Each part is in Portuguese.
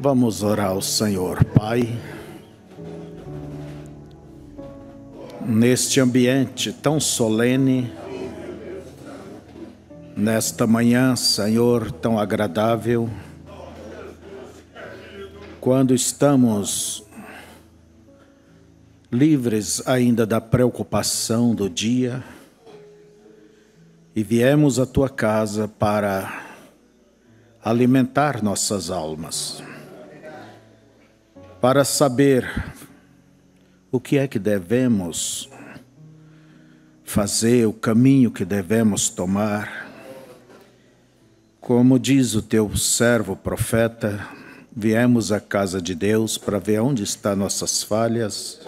Vamos orar ao Senhor, Pai. Neste ambiente tão solene, nesta manhã, Senhor, tão agradável, quando estamos livres ainda da preocupação do dia e viemos à tua casa para alimentar nossas almas para saber o que é que devemos fazer, o caminho que devemos tomar. Como diz o teu servo profeta, viemos à casa de Deus para ver onde estão nossas falhas,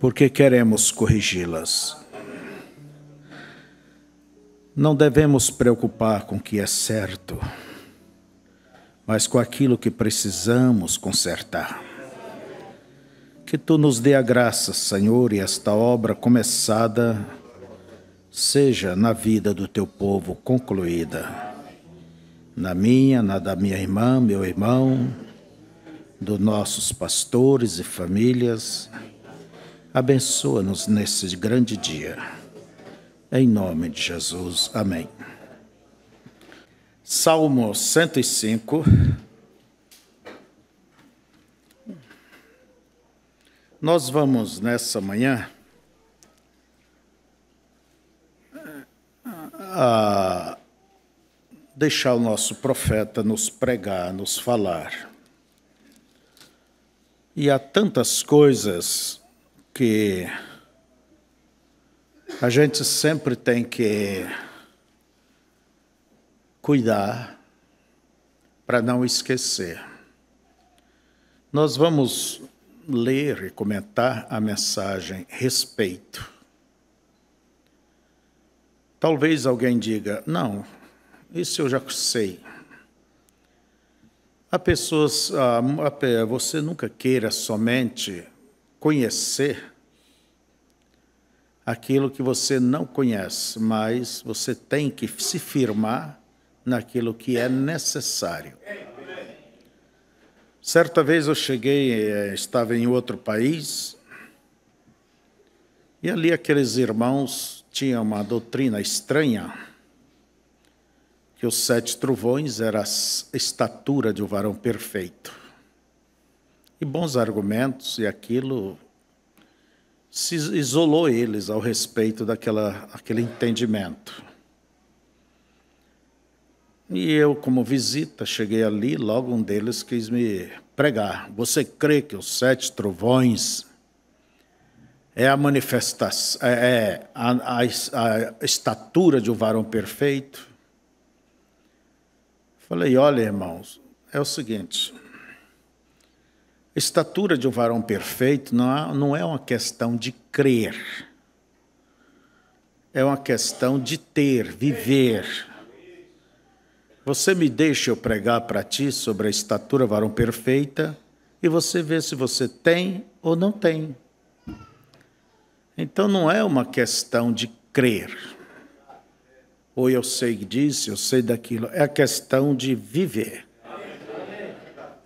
porque queremos corrigi-las. Não devemos preocupar com o que é certo mas com aquilo que precisamos consertar. Que tu nos dê a graça, Senhor, e esta obra começada seja na vida do teu povo concluída. Na minha, na da minha irmã, meu irmão, dos nossos pastores e famílias, abençoa-nos nesse grande dia. Em nome de Jesus. Amém. Salmo 105. Nós vamos nessa manhã a deixar o nosso profeta nos pregar, nos falar. E há tantas coisas que a gente sempre tem que cuidar para não esquecer. Nós vamos ler e comentar a mensagem respeito. Talvez alguém diga: não, isso eu já sei. Há pessoas, você nunca queira somente conhecer aquilo que você não conhece, mas você tem que se firmar naquilo que é necessário. Certa vez eu cheguei, eh, estava em outro país, e ali aqueles irmãos tinham uma doutrina estranha, que os sete trovões era a estatura de um varão perfeito. E bons argumentos, e aquilo se isolou eles ao respeito daquela, aquele entendimento. E eu, como visita, cheguei ali, logo um deles quis me pregar. Você crê que os sete trovões é a manifestação, é, é a, a, a estatura de um varão perfeito? Falei, olha, irmãos, é o seguinte. Estatura de um varão perfeito não é, é uma questão de crer, é uma questão de ter, viver. Você me deixa eu pregar para ti sobre a estatura varão perfeita e você vê se você tem ou não tem. Então não é uma questão de crer. Ou eu sei disso, eu sei daquilo. É a questão de viver.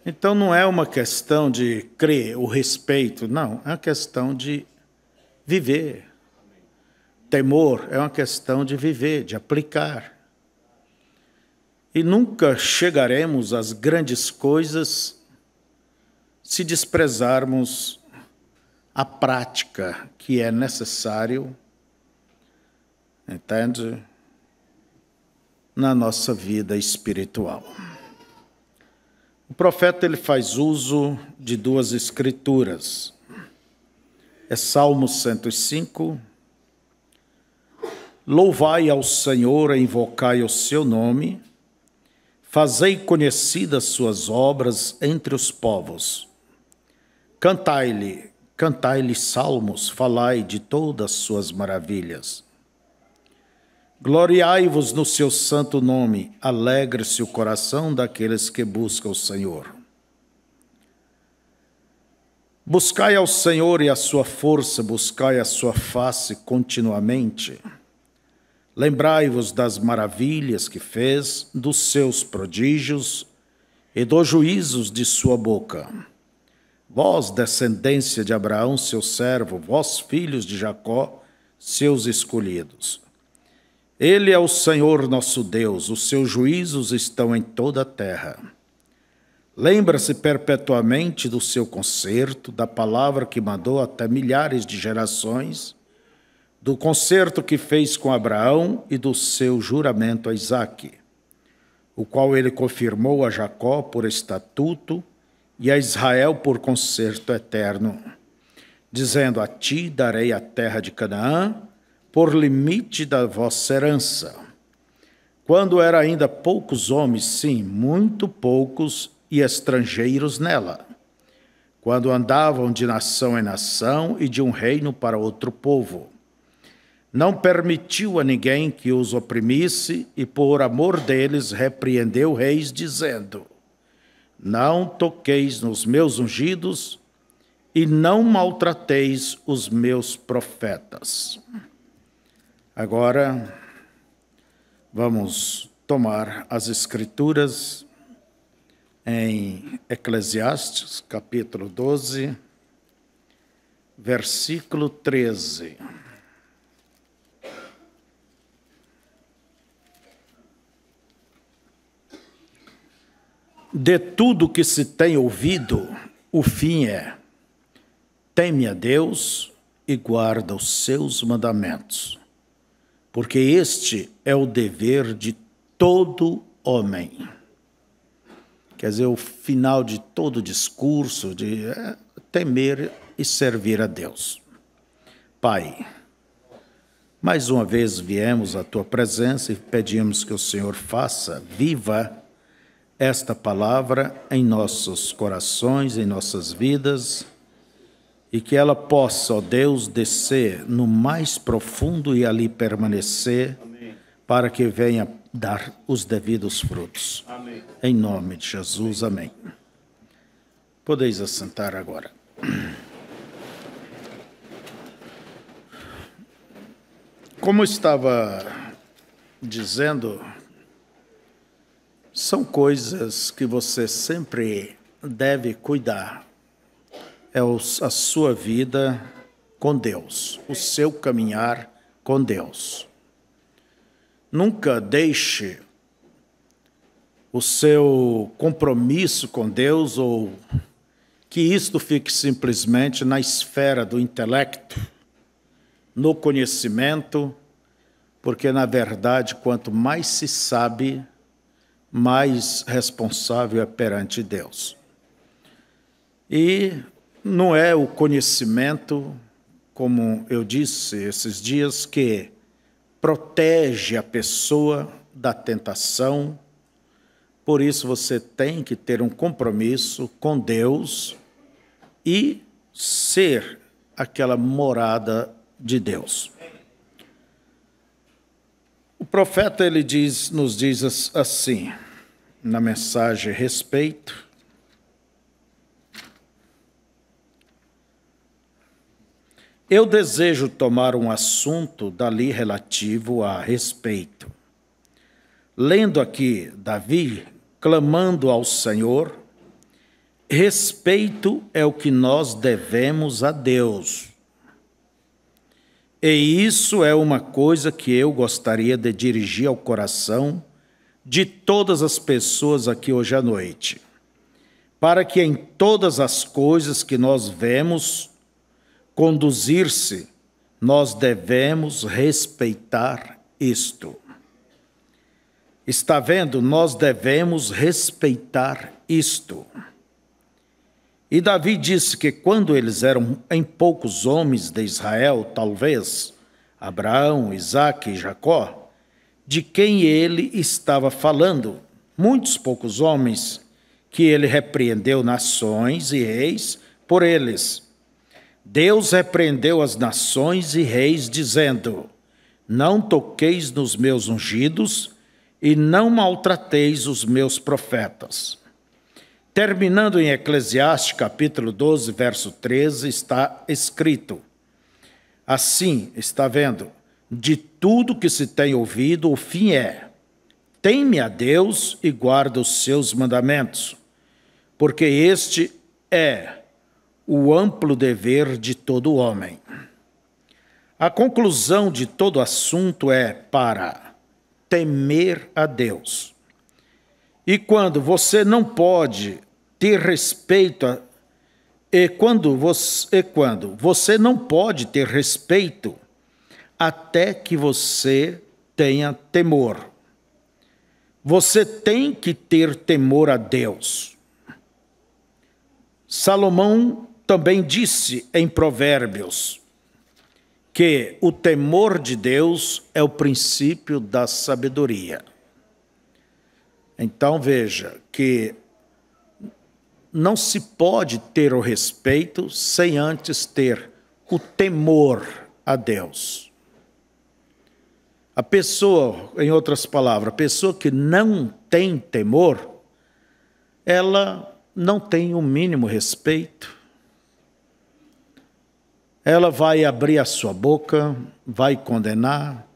Então não é uma questão de crer o respeito, não. É a questão de viver. Temor é uma questão de viver, de aplicar e nunca chegaremos às grandes coisas se desprezarmos a prática que é necessário, entende? Na nossa vida espiritual. O profeta ele faz uso de duas escrituras. É Salmo 105. Louvai ao Senhor, invocai o seu nome, Fazei conhecidas suas obras entre os povos. Cantai-lhe, cantai-lhe salmos, falai de todas suas maravilhas. Gloriai-vos no seu santo nome, alegre-se o coração daqueles que buscam o Senhor. Buscai ao Senhor e a sua força, buscai a sua face continuamente. Lembrai-vos das maravilhas que fez, dos seus prodígios e dos juízos de sua boca. Vós, descendência de Abraão, seu servo, vós, filhos de Jacó, seus escolhidos. Ele é o Senhor nosso Deus, os seus juízos estão em toda a terra. Lembra-se perpetuamente do seu conserto, da palavra que mandou até milhares de gerações do concerto que fez com Abraão e do seu juramento a Isaque, o qual ele confirmou a Jacó por estatuto e a Israel por concerto eterno, dizendo: A ti darei a terra de Canaã por limite da vossa herança. Quando era ainda poucos homens, sim, muito poucos e estrangeiros nela, quando andavam de nação em nação e de um reino para outro povo não permitiu a ninguém que os oprimisse, e por amor deles repreendeu reis, dizendo: Não toqueis nos meus ungidos, e não maltrateis os meus profetas. Agora, vamos tomar as Escrituras em Eclesiastes, capítulo 12, versículo 13. De tudo que se tem ouvido, o fim é: teme a Deus e guarda os seus mandamentos, porque este é o dever de todo homem. Quer dizer, o final de todo discurso de é, temer e servir a Deus. Pai, mais uma vez viemos à tua presença e pedimos que o Senhor faça viva esta palavra em nossos corações, em nossas vidas, e que ela possa, ó Deus, descer no mais profundo e ali permanecer, Amém. para que venha dar os devidos frutos. Amém. Em nome de Jesus. Amém. Podeis assentar agora. Como estava dizendo, são coisas que você sempre deve cuidar. É a sua vida com Deus, o seu caminhar com Deus. Nunca deixe o seu compromisso com Deus ou que isto fique simplesmente na esfera do intelecto, no conhecimento, porque na verdade, quanto mais se sabe, mais responsável é perante Deus. E não é o conhecimento, como eu disse esses dias, que protege a pessoa da tentação. Por isso você tem que ter um compromisso com Deus e ser aquela morada de Deus. O profeta ele diz, nos diz assim: na mensagem respeito. Eu desejo tomar um assunto dali relativo a respeito. Lendo aqui Davi clamando ao Senhor, respeito é o que nós devemos a Deus. E isso é uma coisa que eu gostaria de dirigir ao coração de todas as pessoas aqui hoje à noite, para que em todas as coisas que nós vemos conduzir-se, nós devemos respeitar isto. Está vendo? Nós devemos respeitar isto. E Davi disse que quando eles eram em poucos homens de Israel, talvez, Abraão, Isaque e Jacó, de quem ele estava falando. Muitos poucos homens que ele repreendeu nações e reis por eles. Deus repreendeu as nações e reis, dizendo: Não toqueis nos meus ungidos e não maltrateis os meus profetas. Terminando em Eclesiastes capítulo 12, verso 13, está escrito: Assim, está vendo, de tudo que se tem ouvido, o fim é: teme a Deus e guarda os seus mandamentos, porque este é o amplo dever de todo homem. A conclusão de todo assunto é para temer a Deus. E quando você não pode ter respeito a, e quando você e quando você não pode ter respeito até que você tenha temor. Você tem que ter temor a Deus. Salomão também disse em Provérbios que o temor de Deus é o princípio da sabedoria. Então veja que não se pode ter o respeito sem antes ter o temor a Deus. A pessoa, em outras palavras, a pessoa que não tem temor, ela não tem o um mínimo respeito. Ela vai abrir a sua boca, vai condenar,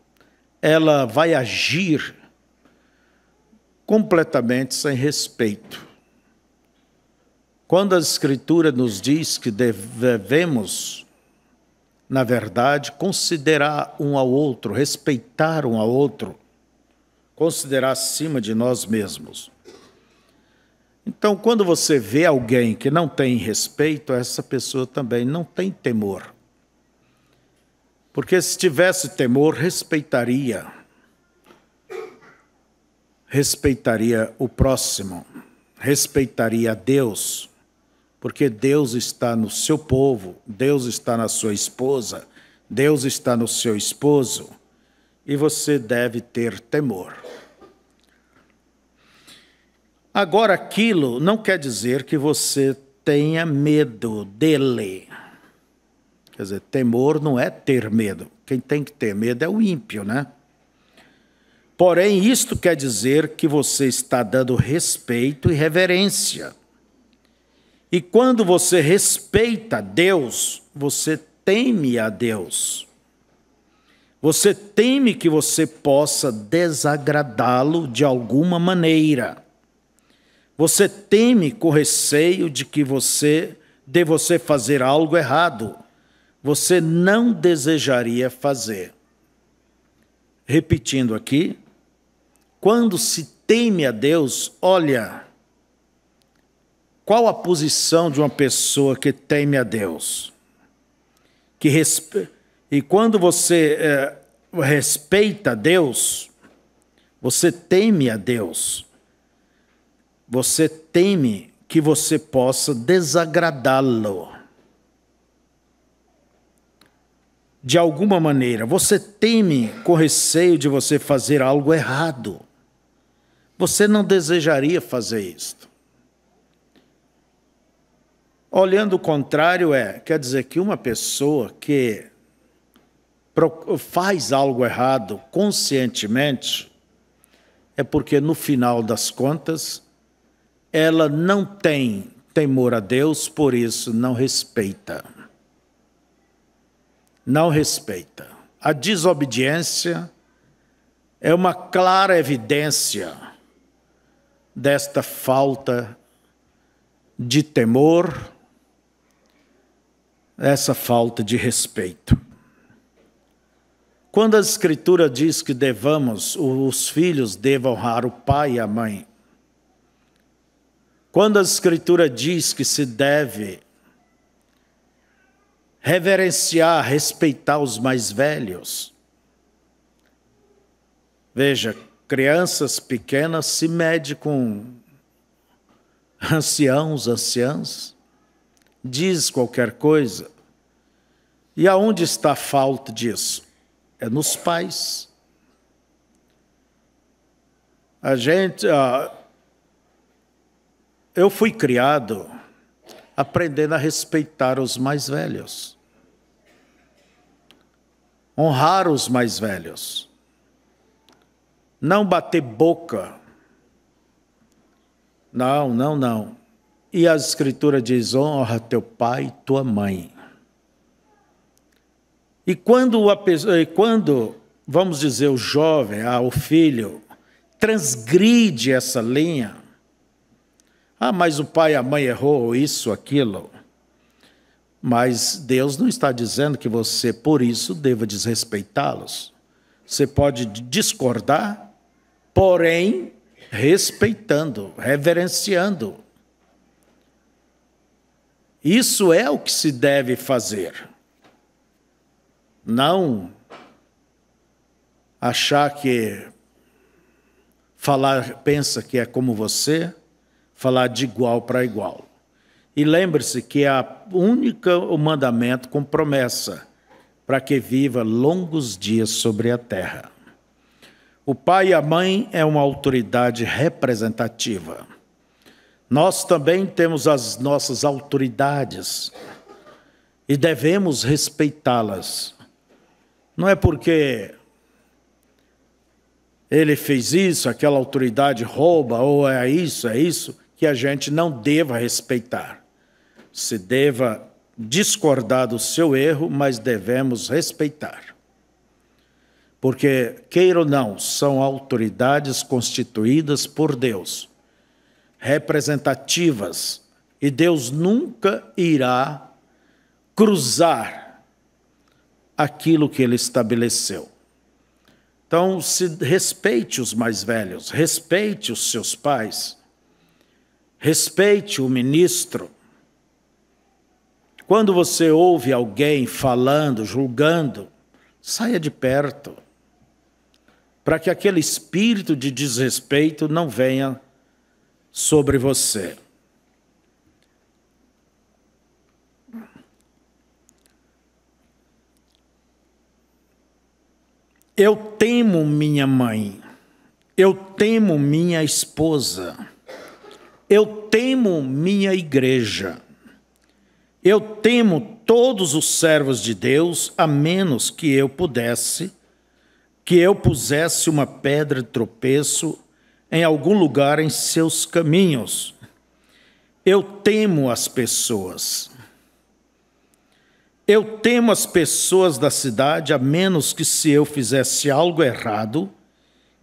ela vai agir completamente sem respeito. Quando a Escritura nos diz que devemos na verdade, considerar um ao outro, respeitar um ao outro, considerar acima de nós mesmos. Então, quando você vê alguém que não tem respeito, essa pessoa também não tem temor. Porque se tivesse temor, respeitaria. Respeitaria o próximo, respeitaria a Deus porque Deus está no seu povo, Deus está na sua esposa, Deus está no seu esposo, e você deve ter temor. Agora, aquilo não quer dizer que você tenha medo dele. Quer dizer, temor não é ter medo. Quem tem que ter medo é o ímpio, né? Porém, isto quer dizer que você está dando respeito e reverência e quando você respeita Deus, você teme a Deus. Você teme que você possa desagradá-lo de alguma maneira. Você teme com receio de que você de você fazer algo errado. Você não desejaria fazer. Repetindo aqui, quando se teme a Deus, olha, qual a posição de uma pessoa que teme a Deus? Que respe... E quando você é, respeita Deus, você teme a Deus. Você teme que você possa desagradá-lo. De alguma maneira, você teme com receio de você fazer algo errado. Você não desejaria fazer isto. Olhando o contrário, é, quer dizer que uma pessoa que faz algo errado conscientemente, é porque no final das contas, ela não tem temor a Deus, por isso não respeita. Não respeita. A desobediência é uma clara evidência desta falta de temor essa falta de respeito. Quando a Escritura diz que devamos, os filhos devam honrar o pai e a mãe. Quando a Escritura diz que se deve reverenciar, respeitar os mais velhos. Veja, crianças pequenas se medem com anciãos, anciãs diz qualquer coisa. E aonde está a falta disso? É nos pais. A gente. Ah, eu fui criado aprendendo a respeitar os mais velhos, honrar os mais velhos, não bater boca. Não, não, não. E a Escritura diz: honra teu pai e tua mãe. E quando, a pessoa, e quando, vamos dizer, o jovem, ah, o filho, transgride essa linha, ah, mas o pai e a mãe errou isso, aquilo. Mas Deus não está dizendo que você, por isso, deva desrespeitá-los. Você pode discordar, porém, respeitando, reverenciando. Isso é o que se deve fazer. Não achar que falar pensa que é como você, falar de igual para igual. E lembre-se que é a única o mandamento com promessa para que viva longos dias sobre a terra. O pai e a mãe é uma autoridade representativa. Nós também temos as nossas autoridades e devemos respeitá-las. Não é porque ele fez isso, aquela autoridade rouba, ou é isso, é isso, que a gente não deva respeitar. Se deva discordar do seu erro, mas devemos respeitar. Porque, queira ou não, são autoridades constituídas por Deus representativas. E Deus nunca irá cruzar aquilo que ele estabeleceu. Então, se respeite os mais velhos, respeite os seus pais, respeite o ministro. Quando você ouve alguém falando, julgando, saia de perto, para que aquele espírito de desrespeito não venha sobre você. Eu temo minha mãe, eu temo minha esposa, eu temo minha igreja, eu temo todos os servos de Deus, a menos que eu pudesse, que eu pusesse uma pedra de tropeço em algum lugar em seus caminhos. Eu temo as pessoas. Eu temo as pessoas da cidade, a menos que se eu fizesse algo errado,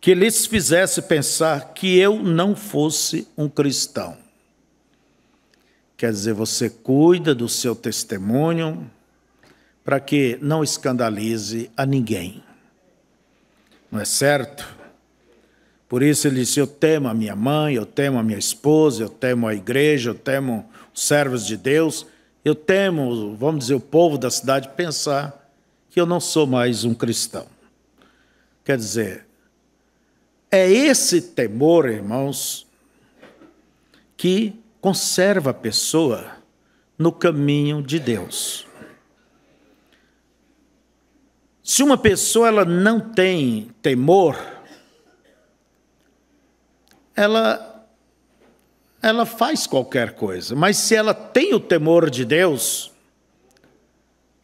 que lhes fizesse pensar que eu não fosse um cristão. Quer dizer, você cuida do seu testemunho para que não escandalize a ninguém. Não é certo? Por isso ele disse: Eu temo a minha mãe, eu temo a minha esposa, eu temo a igreja, eu temo os servos de Deus, eu temo, vamos dizer, o povo da cidade pensar que eu não sou mais um cristão. Quer dizer, é esse temor, irmãos, que conserva a pessoa no caminho de Deus. Se uma pessoa ela não tem temor, ela, ela faz qualquer coisa, mas se ela tem o temor de Deus,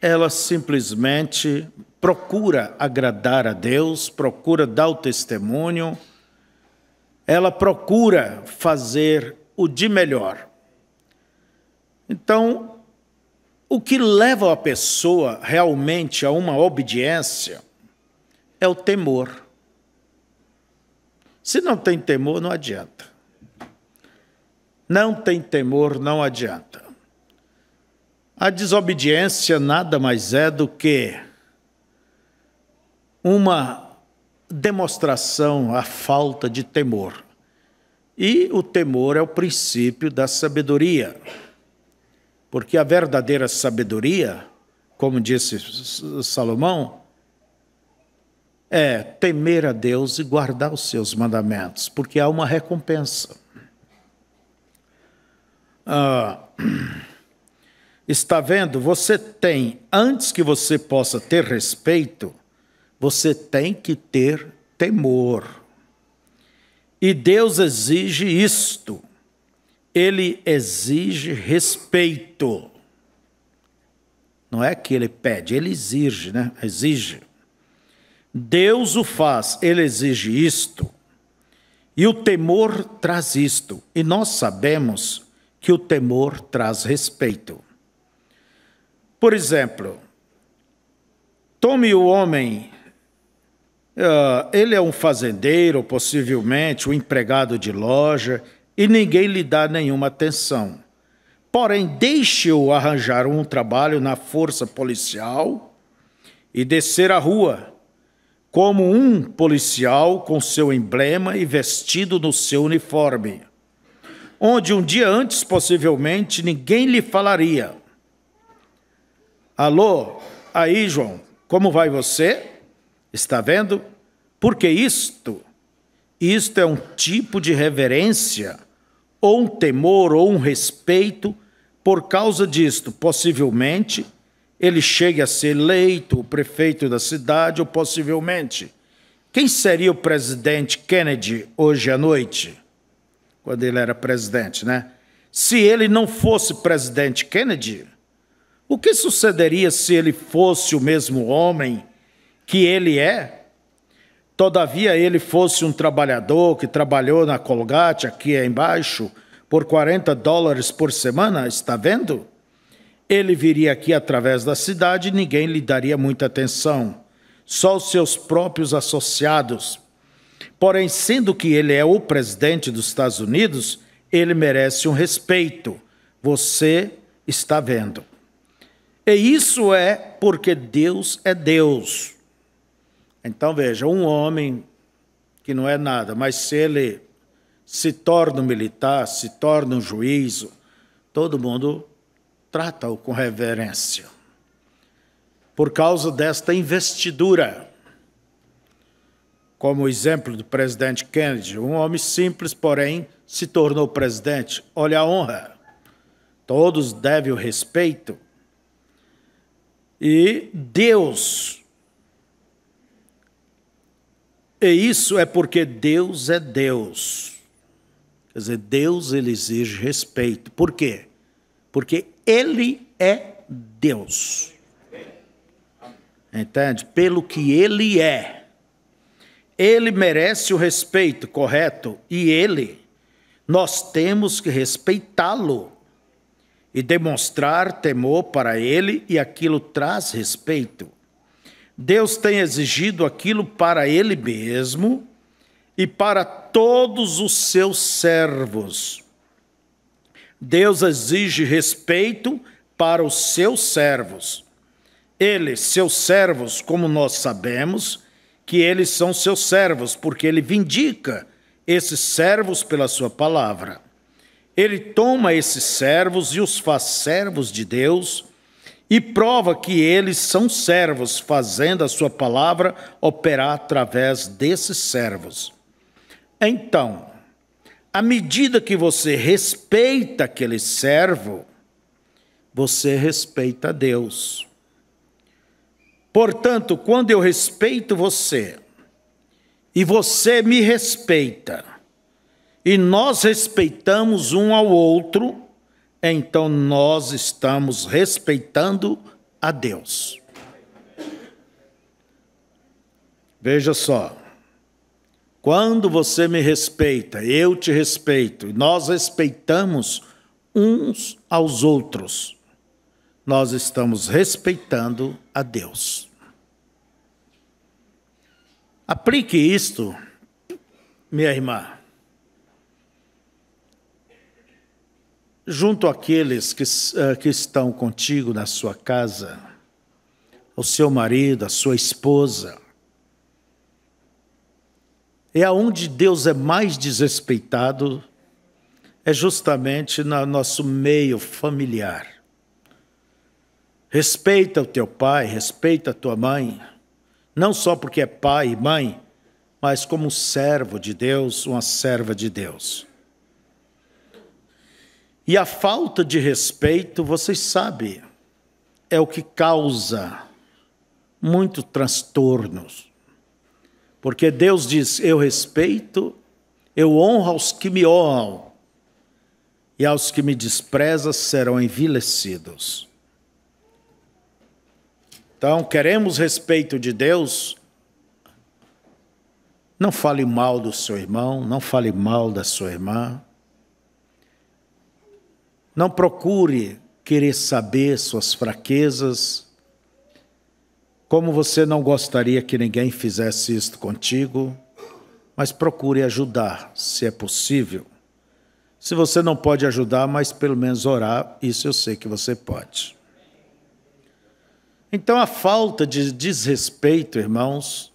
ela simplesmente procura agradar a Deus, procura dar o testemunho, ela procura fazer o de melhor. Então, o que leva a pessoa realmente a uma obediência é o temor. Se não tem temor, não adianta. Não tem temor, não adianta. A desobediência nada mais é do que uma demonstração à falta de temor. E o temor é o princípio da sabedoria. Porque a verdadeira sabedoria, como disse Salomão, é temer a Deus e guardar os seus mandamentos, porque há uma recompensa. Ah, está vendo? Você tem, antes que você possa ter respeito, você tem que ter temor. E Deus exige isto. Ele exige respeito. Não é que ele pede, ele exige, né? Exige. Deus o faz, ele exige isto. E o temor traz isto. E nós sabemos que o temor traz respeito. Por exemplo, tome o homem, uh, ele é um fazendeiro, possivelmente, um empregado de loja, e ninguém lhe dá nenhuma atenção. Porém, deixe-o arranjar um trabalho na força policial e descer a rua como um policial com seu emblema e vestido no seu uniforme, onde um dia antes, possivelmente, ninguém lhe falaria. Alô, aí, João, como vai você? Está vendo? Porque isto, isto é um tipo de reverência, ou um temor, ou um respeito, por causa disto, possivelmente, ele chegue a ser eleito o prefeito da cidade ou possivelmente. Quem seria o presidente Kennedy hoje à noite? Quando ele era presidente, né? Se ele não fosse presidente Kennedy, o que sucederia se ele fosse o mesmo homem que ele é? Todavia, ele fosse um trabalhador que trabalhou na Colgate, aqui embaixo, por 40 dólares por semana, está vendo? Ele viria aqui através da cidade e ninguém lhe daria muita atenção, só os seus próprios associados. Porém, sendo que ele é o presidente dos Estados Unidos, ele merece um respeito. Você está vendo. E isso é porque Deus é Deus. Então veja, um homem que não é nada, mas se ele se torna um militar, se torna um juízo, todo mundo trata-o com reverência, por causa desta investidura. Como o exemplo do presidente Kennedy, um homem simples, porém, se tornou presidente. Olha a honra. Todos devem o respeito. E Deus. E isso é porque Deus é Deus. Quer dizer, Deus ele exige respeito. Por quê? Porque ele é Deus. Entende? Pelo que ele é. Ele merece o respeito, correto? E ele, nós temos que respeitá-lo e demonstrar temor para ele, e aquilo traz respeito. Deus tem exigido aquilo para ele mesmo e para todos os seus servos. Deus exige respeito para os seus servos. Ele, seus servos, como nós sabemos, que eles são seus servos, porque ele vindica esses servos pela sua palavra. Ele toma esses servos e os faz servos de Deus e prova que eles são servos, fazendo a sua palavra operar através desses servos. Então, à medida que você respeita aquele servo, você respeita Deus. Portanto, quando eu respeito você, e você me respeita, e nós respeitamos um ao outro, então nós estamos respeitando a Deus. Veja só. Quando você me respeita, eu te respeito, nós respeitamos uns aos outros, nós estamos respeitando a Deus. Aplique isto, minha irmã, junto àqueles que, eh, que estão contigo na sua casa, o seu marido, a sua esposa, é aonde Deus é mais desrespeitado, é justamente no nosso meio familiar. Respeita o teu pai, respeita a tua mãe, não só porque é pai e mãe, mas como servo de Deus, uma serva de Deus. E a falta de respeito, vocês sabem, é o que causa muito transtornos porque Deus diz: Eu respeito, eu honro aos que me honram, e aos que me desprezam serão envilecidos. Então, queremos respeito de Deus? Não fale mal do seu irmão, não fale mal da sua irmã. Não procure querer saber suas fraquezas, como você não gostaria que ninguém fizesse isto contigo, mas procure ajudar, se é possível. Se você não pode ajudar, mas pelo menos orar, isso eu sei que você pode. Então a falta de desrespeito, irmãos,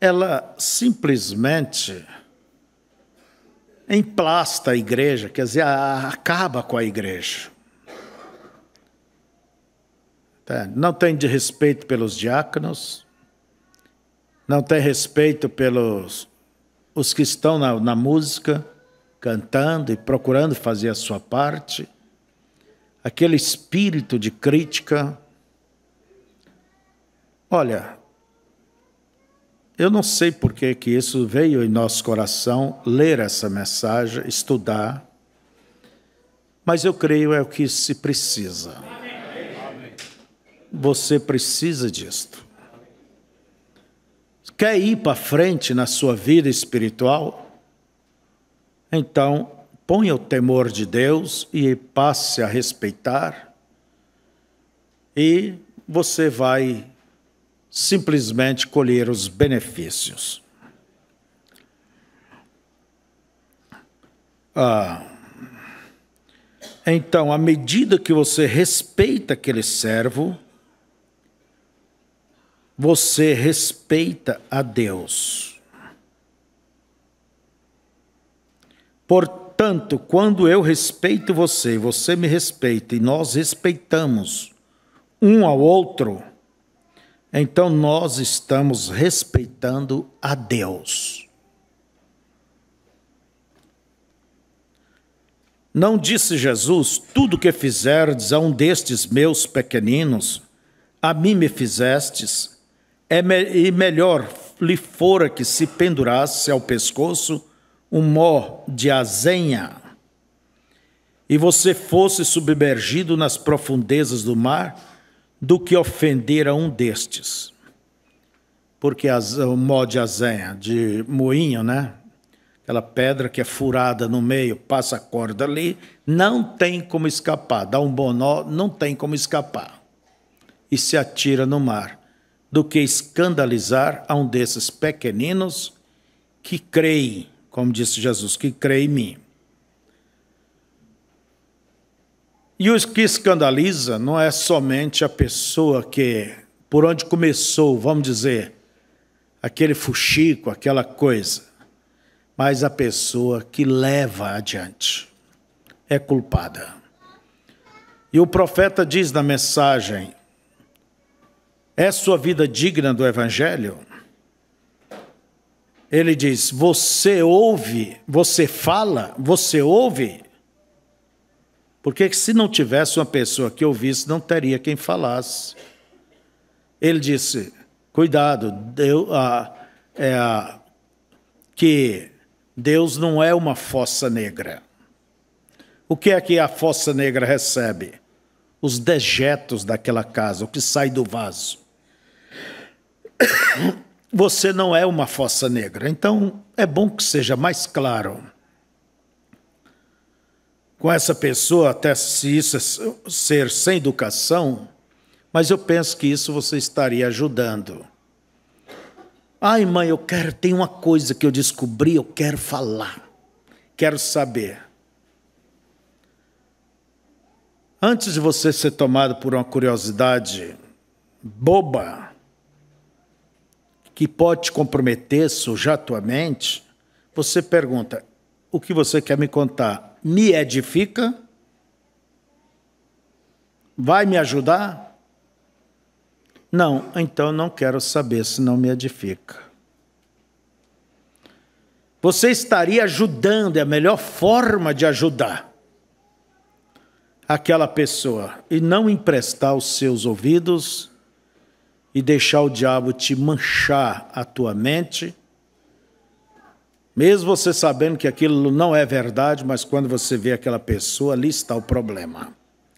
ela simplesmente emplasta a igreja, quer dizer, acaba com a igreja. É, não tem de respeito pelos diáconos, não tem respeito pelos os que estão na, na música, cantando e procurando fazer a sua parte. Aquele espírito de crítica. Olha, eu não sei por que, que isso veio em nosso coração, ler essa mensagem, estudar, mas eu creio é o que se precisa. Você precisa disto. Quer ir para frente na sua vida espiritual? Então, ponha o temor de Deus e passe a respeitar, e você vai simplesmente colher os benefícios. Ah, então, à medida que você respeita aquele servo, você respeita a Deus. Portanto, quando eu respeito você, você me respeita e nós respeitamos um ao outro, então nós estamos respeitando a Deus. Não disse Jesus: Tudo que fizerdes a um destes meus pequeninos, a mim me fizestes é me e melhor lhe fora que se pendurasse ao pescoço um mó de azenha e você fosse submergido nas profundezas do mar do que ofender a um destes. Porque o mó de azenha, de moinho, né? Aquela pedra que é furada no meio, passa a corda ali, não tem como escapar. Dá um bonó, não tem como escapar. E se atira no mar do que escandalizar a um desses pequeninos que creem, como disse Jesus, que creem em mim. E o que escandaliza não é somente a pessoa que, por onde começou, vamos dizer, aquele fuxico, aquela coisa, mas a pessoa que leva adiante é culpada. E o profeta diz na mensagem é sua vida digna do Evangelho? Ele diz: Você ouve, você fala, você ouve. Porque se não tivesse uma pessoa que ouvisse, não teria quem falasse. Ele disse: Cuidado, Deus, ah, é, que Deus não é uma fossa negra. O que é que a fossa negra recebe? Os dejetos daquela casa, o que sai do vaso você não é uma fossa negra. Então, é bom que seja mais claro. Com essa pessoa, até se isso é ser sem educação, mas eu penso que isso você estaria ajudando. Ai, mãe, eu quero, tem uma coisa que eu descobri, eu quero falar. Quero saber. Antes de você ser tomado por uma curiosidade boba, que pode comprometer, sujar tua mente, você pergunta: o que você quer me contar me edifica? Vai me ajudar? Não, então não quero saber se não me edifica. Você estaria ajudando, é a melhor forma de ajudar aquela pessoa, e não emprestar os seus ouvidos e deixar o diabo te manchar a tua mente, mesmo você sabendo que aquilo não é verdade, mas quando você vê aquela pessoa, ali está o problema,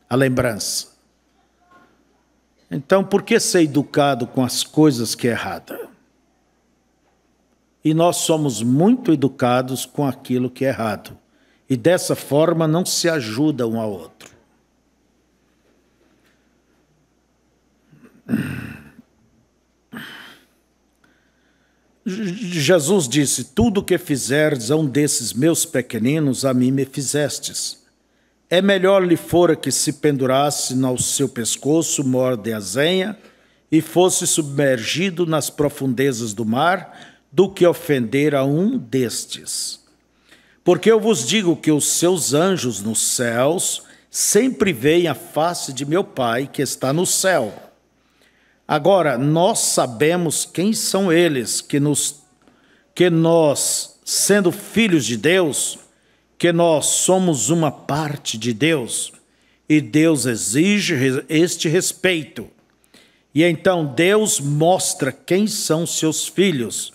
a lembrança. Então, por que ser educado com as coisas que é errada? E nós somos muito educados com aquilo que é errado. E dessa forma não se ajuda um ao outro. Jesus disse: Tudo o que fizerdes a um desses meus pequeninos, a mim me fizestes. É melhor lhe fora que se pendurasse no seu pescoço morde azenha e fosse submergido nas profundezas do mar, do que ofender a um destes. Porque eu vos digo que os seus anjos nos céus sempre veem a face de meu Pai que está no céu. Agora, nós sabemos quem são eles que nos que nós, sendo filhos de Deus, que nós somos uma parte de Deus, e Deus exige este respeito. E então Deus mostra quem são seus filhos.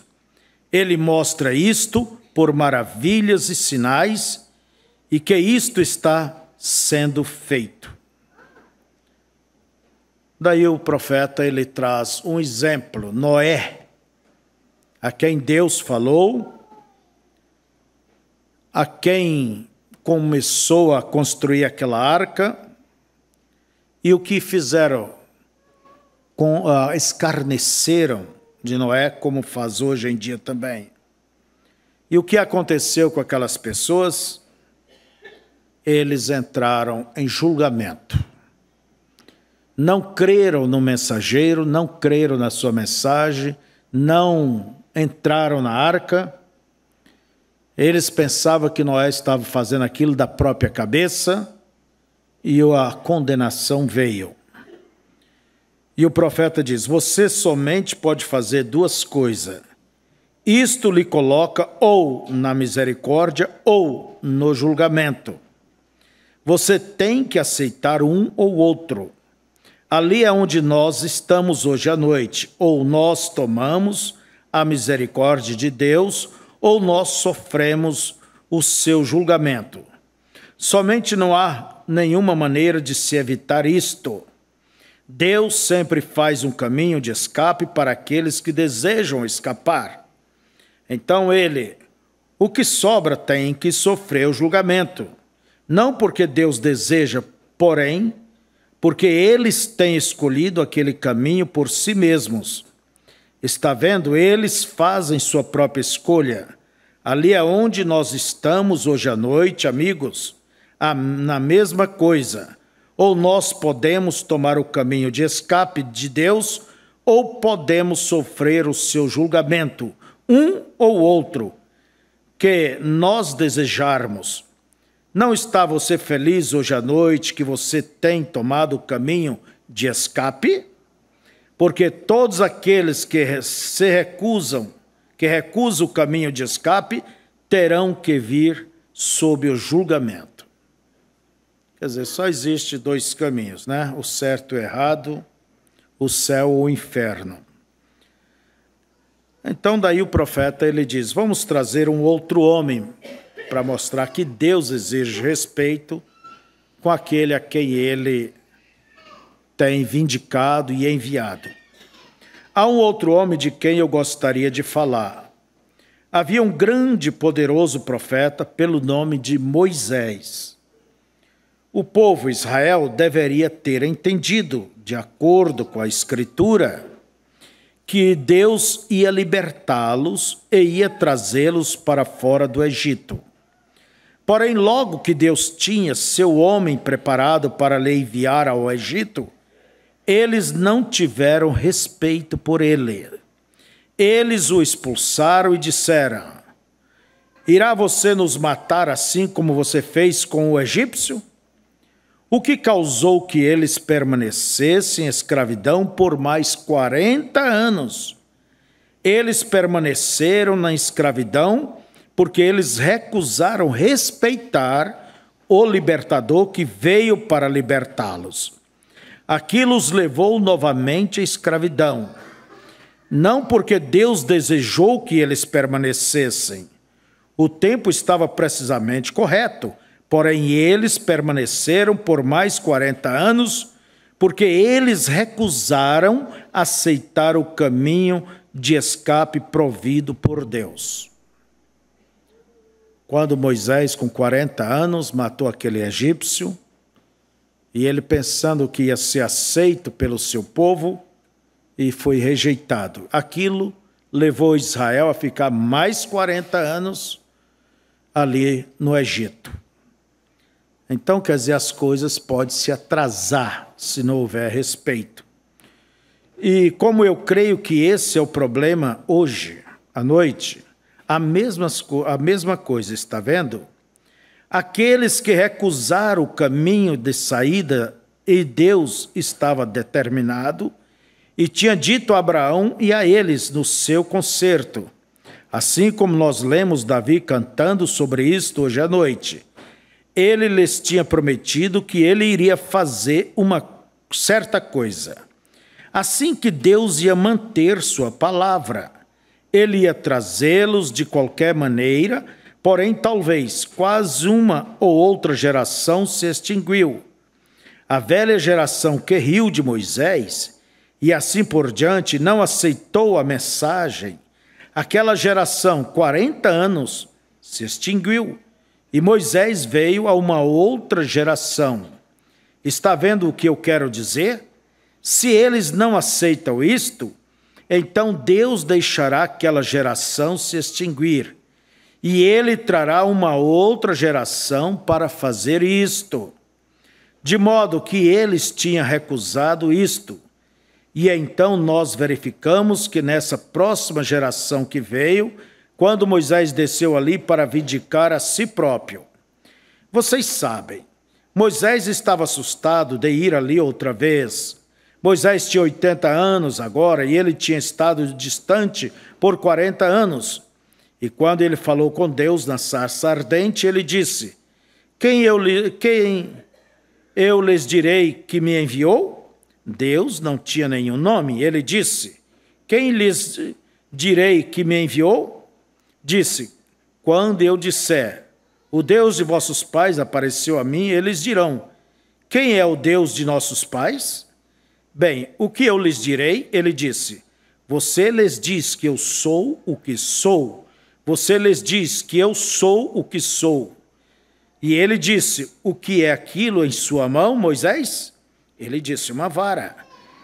Ele mostra isto por maravilhas e sinais, e que isto está sendo feito. Daí o profeta ele traz um exemplo, Noé, a quem Deus falou, a quem começou a construir aquela arca e o que fizeram com uh, escarneceram de Noé como faz hoje em dia também. E o que aconteceu com aquelas pessoas? Eles entraram em julgamento não creram no mensageiro, não creram na sua mensagem, não entraram na arca. Eles pensavam que Noé estava fazendo aquilo da própria cabeça e a condenação veio. E o profeta diz: Você somente pode fazer duas coisas. Isto lhe coloca ou na misericórdia ou no julgamento. Você tem que aceitar um ou outro. Ali é onde nós estamos hoje à noite, ou nós tomamos a misericórdia de Deus, ou nós sofremos o seu julgamento. Somente não há nenhuma maneira de se evitar isto. Deus sempre faz um caminho de escape para aqueles que desejam escapar. Então ele, o que sobra tem que sofrer o julgamento. Não porque Deus deseja, porém, porque eles têm escolhido aquele caminho por si mesmos. Está vendo? Eles fazem sua própria escolha. Ali é onde nós estamos hoje à noite, amigos, na mesma coisa. Ou nós podemos tomar o caminho de escape de Deus, ou podemos sofrer o seu julgamento, um ou outro, que nós desejarmos. Não está você feliz hoje à noite que você tem tomado o caminho de escape? Porque todos aqueles que se recusam, que recusam o caminho de escape, terão que vir sob o julgamento. Quer dizer, só existe dois caminhos, né? O certo e o errado, o céu ou o inferno. Então daí o profeta ele diz: "Vamos trazer um outro homem para mostrar que Deus exige respeito com aquele a quem ele tem vindicado e enviado. Há um outro homem de quem eu gostaria de falar. Havia um grande e poderoso profeta pelo nome de Moisés. O povo Israel deveria ter entendido, de acordo com a Escritura, que Deus ia libertá-los e ia trazê-los para fora do Egito. Porém, logo que Deus tinha seu homem preparado para lhe enviar ao Egito, eles não tiveram respeito por ele. Eles o expulsaram e disseram: Irá você nos matar assim como você fez com o egípcio? O que causou que eles permanecessem em escravidão por mais 40 anos? Eles permaneceram na escravidão porque eles recusaram respeitar o libertador que veio para libertá-los. Aquilo os levou novamente à escravidão. Não porque Deus desejou que eles permanecessem. O tempo estava precisamente correto, porém eles permaneceram por mais 40 anos, porque eles recusaram aceitar o caminho de escape provido por Deus quando Moisés, com 40 anos, matou aquele egípcio, e ele pensando que ia ser aceito pelo seu povo, e foi rejeitado. Aquilo levou Israel a ficar mais 40 anos ali no Egito. Então, quer dizer, as coisas podem se atrasar se não houver respeito. E como eu creio que esse é o problema hoje à noite, a mesma, a mesma coisa, está vendo? Aqueles que recusaram o caminho de saída e Deus estava determinado e tinha dito a Abraão e a eles no seu concerto. Assim como nós lemos Davi cantando sobre isto hoje à noite, ele lhes tinha prometido que ele iria fazer uma certa coisa. Assim que Deus ia manter sua palavra. Ele ia trazê-los de qualquer maneira, porém, talvez quase uma ou outra geração se extinguiu. A velha geração que riu de Moisés e assim por diante não aceitou a mensagem. Aquela geração, 40 anos, se extinguiu e Moisés veio a uma outra geração. Está vendo o que eu quero dizer? Se eles não aceitam isto, então Deus deixará aquela geração se extinguir, e ele trará uma outra geração para fazer isto, de modo que eles tinham recusado isto. E então nós verificamos que nessa próxima geração que veio, quando Moisés desceu ali para vindicar a si próprio. Vocês sabem, Moisés estava assustado de ir ali outra vez, Moisés tinha 80 anos agora e ele tinha estado distante por 40 anos. E quando ele falou com Deus na sarça ardente, ele disse: Quem eu, quem eu lhes direi que me enviou? Deus não tinha nenhum nome. Ele disse: Quem lhes direi que me enviou? Disse: Quando eu disser, o Deus de vossos pais apareceu a mim, eles dirão: Quem é o Deus de nossos pais? Bem, o que eu lhes direi? Ele disse: Você lhes diz que eu sou o que sou. Você lhes diz que eu sou o que sou. E ele disse: O que é aquilo em sua mão, Moisés? Ele disse: Uma vara.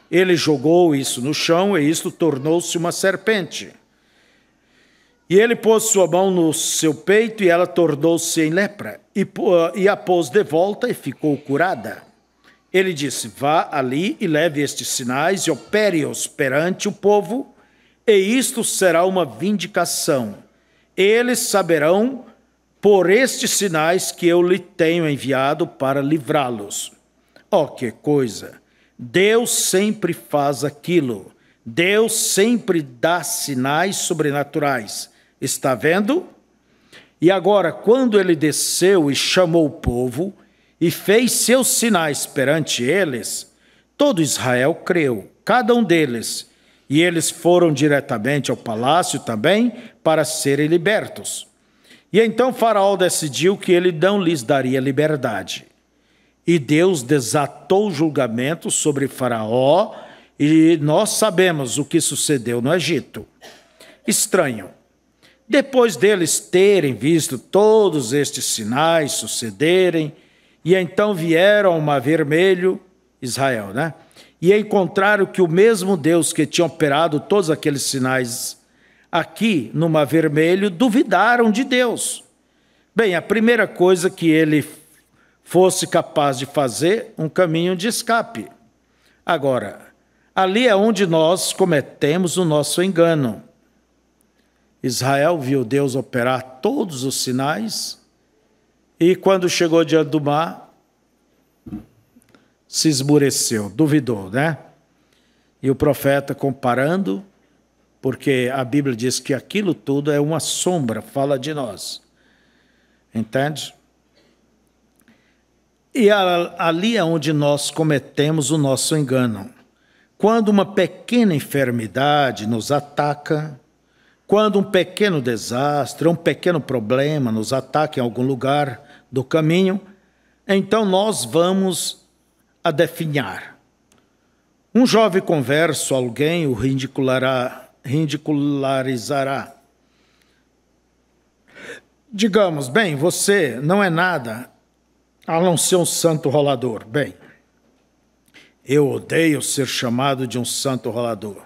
Ele jogou isso no chão e isto tornou-se uma serpente. E ele pôs sua mão no seu peito e ela tornou-se em lepra. E, e a pôs de volta e ficou curada. Ele disse: Vá ali e leve estes sinais e opere-os perante o povo, e isto será uma vindicação. Eles saberão por estes sinais que eu lhe tenho enviado para livrá-los. Oh, que coisa! Deus sempre faz aquilo. Deus sempre dá sinais sobrenaturais. Está vendo? E agora, quando ele desceu e chamou o povo, e fez seus sinais perante eles, todo Israel creu, cada um deles. E eles foram diretamente ao palácio também para serem libertos. E então Faraó decidiu que ele não lhes daria liberdade. E Deus desatou o julgamento sobre Faraó, e nós sabemos o que sucedeu no Egito. Estranho. Depois deles terem visto todos estes sinais sucederem, e então vieram ao Mar Vermelho, Israel, né? E encontraram que o mesmo Deus que tinha operado todos aqueles sinais aqui no Mar Vermelho duvidaram de Deus. Bem, a primeira coisa que ele fosse capaz de fazer, um caminho de escape. Agora, ali é onde nós cometemos o nosso engano. Israel viu Deus operar todos os sinais e quando chegou diante do mar, se esmureceu, duvidou, né? E o profeta comparando, porque a Bíblia diz que aquilo tudo é uma sombra, fala de nós. Entende? E ali é onde nós cometemos o nosso engano. Quando uma pequena enfermidade nos ataca, quando um pequeno desastre, um pequeno problema nos ataca em algum lugar, do caminho, então nós vamos a definhar. Um jovem converso, alguém o ridiculará, ridicularizará. Digamos, bem, você não é nada a não ser um santo rolador. Bem, eu odeio ser chamado de um santo rolador.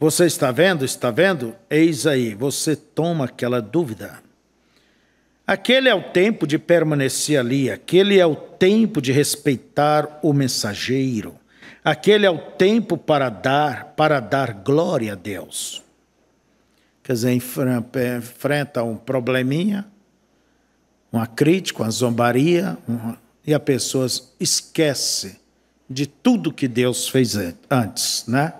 Você está vendo? Está vendo? Eis aí, você toma aquela dúvida. Aquele é o tempo de permanecer ali, aquele é o tempo de respeitar o mensageiro, aquele é o tempo para dar, para dar glória a Deus. Quer dizer, enfrenta um probleminha, uma crítica, uma zombaria, uma... e a pessoa esquece de tudo que Deus fez antes, né?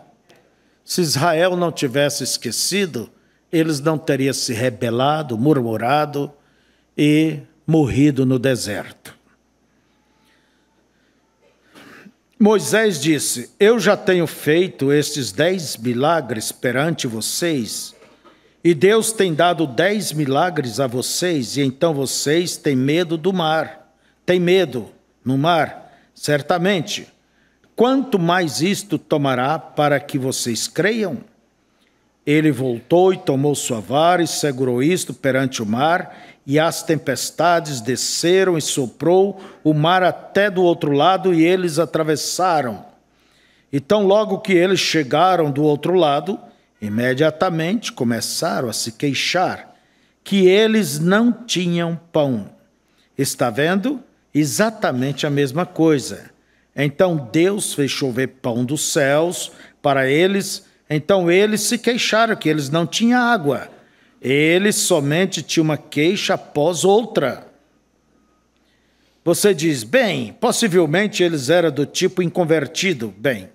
Se Israel não tivesse esquecido, eles não teriam se rebelado, murmurado, e morrido no deserto. Moisés disse: Eu já tenho feito estes dez milagres perante vocês, e Deus tem dado dez milagres a vocês, e então vocês têm medo do mar. Tem medo no mar? Certamente. Quanto mais isto tomará para que vocês creiam? Ele voltou e tomou sua vara e segurou isto perante o mar, e as tempestades desceram e soprou o mar até do outro lado, e eles atravessaram. Então, logo que eles chegaram do outro lado, imediatamente começaram a se queixar que eles não tinham pão. Está vendo? Exatamente a mesma coisa. Então Deus fez chover pão dos céus para eles. Então eles se queixaram que eles não tinham água. Ele somente tinha uma queixa após outra. Você diz, bem, possivelmente eles eram do tipo inconvertido. Bem,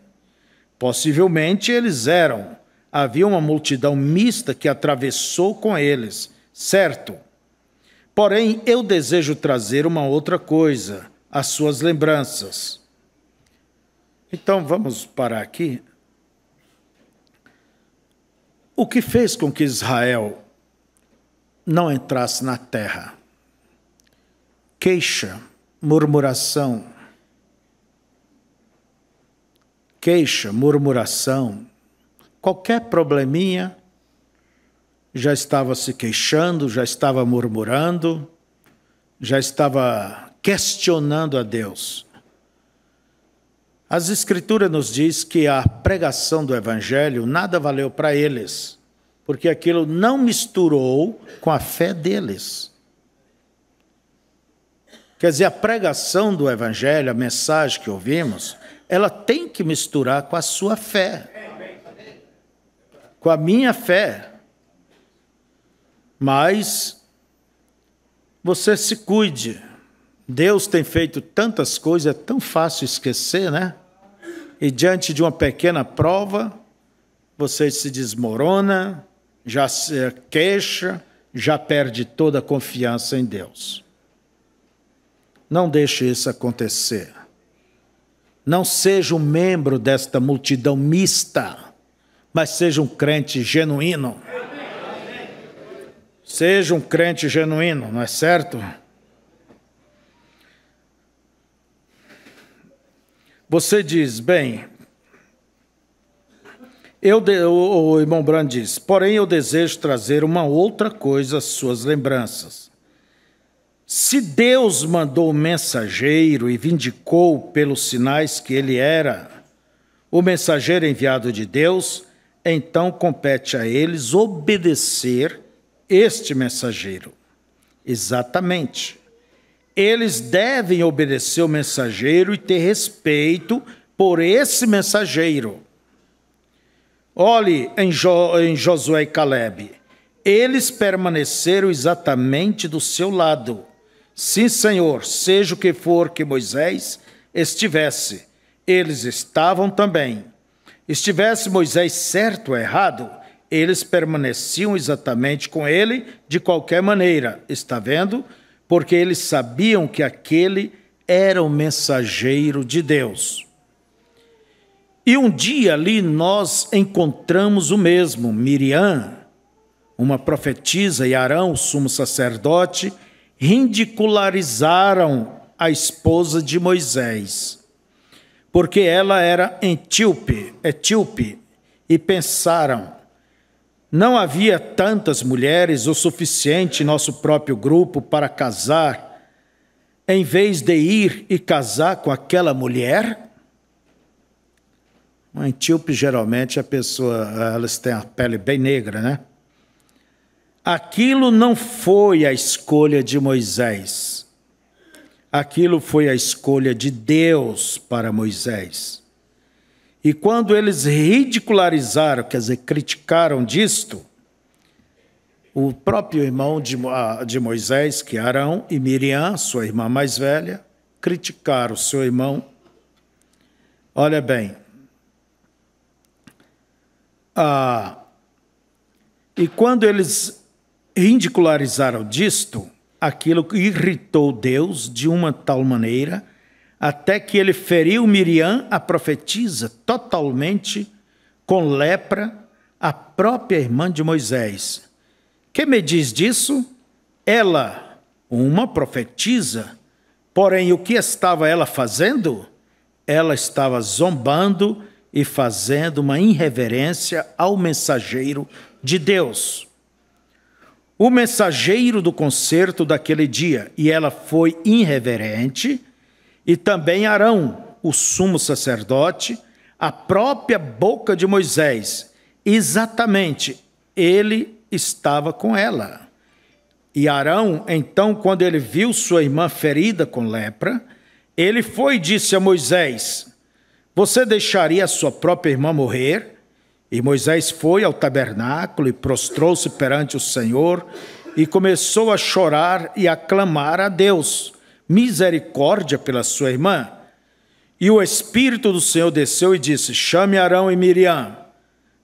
possivelmente eles eram. Havia uma multidão mista que atravessou com eles, certo? Porém, eu desejo trazer uma outra coisa, as suas lembranças. Então, vamos parar aqui. O que fez com que Israel não entrasse na terra. Queixa, murmuração. Queixa, murmuração. Qualquer probleminha, já estava se queixando, já estava murmurando, já estava questionando a Deus. As Escrituras nos diz que a pregação do Evangelho nada valeu para eles porque aquilo não misturou com a fé deles. Quer dizer, a pregação do Evangelho, a mensagem que ouvimos, ela tem que misturar com a sua fé, com a minha fé. Mas você se cuide. Deus tem feito tantas coisas, é tão fácil esquecer, né? E diante de uma pequena prova, você se desmorona, já se queixa, já perde toda a confiança em Deus. Não deixe isso acontecer. Não seja um membro desta multidão mista, mas seja um crente genuíno. Seja um crente genuíno, não é certo? Você diz, bem, eu de... o, o irmão Brand diz: Porém, eu desejo trazer uma outra coisa às suas lembranças. Se Deus mandou o mensageiro e vindicou pelos sinais que ele era o mensageiro enviado de Deus, então compete a eles obedecer este mensageiro. Exatamente. Eles devem obedecer o mensageiro e ter respeito por esse mensageiro. Olhe em, jo, em Josué e Caleb. Eles permaneceram exatamente do seu lado. Sim, Senhor, seja o que for que Moisés estivesse, eles estavam também. Estivesse Moisés certo ou errado, eles permaneciam exatamente com ele de qualquer maneira, está vendo? Porque eles sabiam que aquele era o mensageiro de Deus. E um dia ali nós encontramos o mesmo, Miriam, uma profetisa, e Arão, o sumo sacerdote, ridicularizaram a esposa de Moisés, porque ela era etíope, etíope, e pensaram: não havia tantas mulheres o suficiente em nosso próprio grupo para casar, em vez de ir e casar com aquela mulher? Uma antíope, geralmente, a pessoa, elas têm a pele bem negra, né? Aquilo não foi a escolha de Moisés. Aquilo foi a escolha de Deus para Moisés. E quando eles ridicularizaram, quer dizer, criticaram disto, o próprio irmão de, ah, de Moisés, que é Arão, e Miriam, sua irmã mais velha, criticaram o seu irmão. Olha bem, ah, e quando eles ridicularizaram disto, aquilo irritou Deus de uma tal maneira, até que ele feriu Miriam, a profetisa, totalmente com lepra, a própria irmã de Moisés. Que me diz disso? Ela, uma profetisa, porém o que estava ela fazendo? Ela estava zombando e fazendo uma irreverência ao mensageiro de Deus. O mensageiro do concerto daquele dia, e ela foi irreverente, e também Arão, o sumo sacerdote, a própria boca de Moisés. Exatamente, ele estava com ela. E Arão, então, quando ele viu sua irmã ferida com lepra, ele foi e disse a Moisés: você deixaria a sua própria irmã morrer? E Moisés foi ao tabernáculo e prostrou-se perante o Senhor e começou a chorar e a clamar a Deus, misericórdia pela sua irmã. E o Espírito do Senhor desceu e disse: Chame Arão e Miriam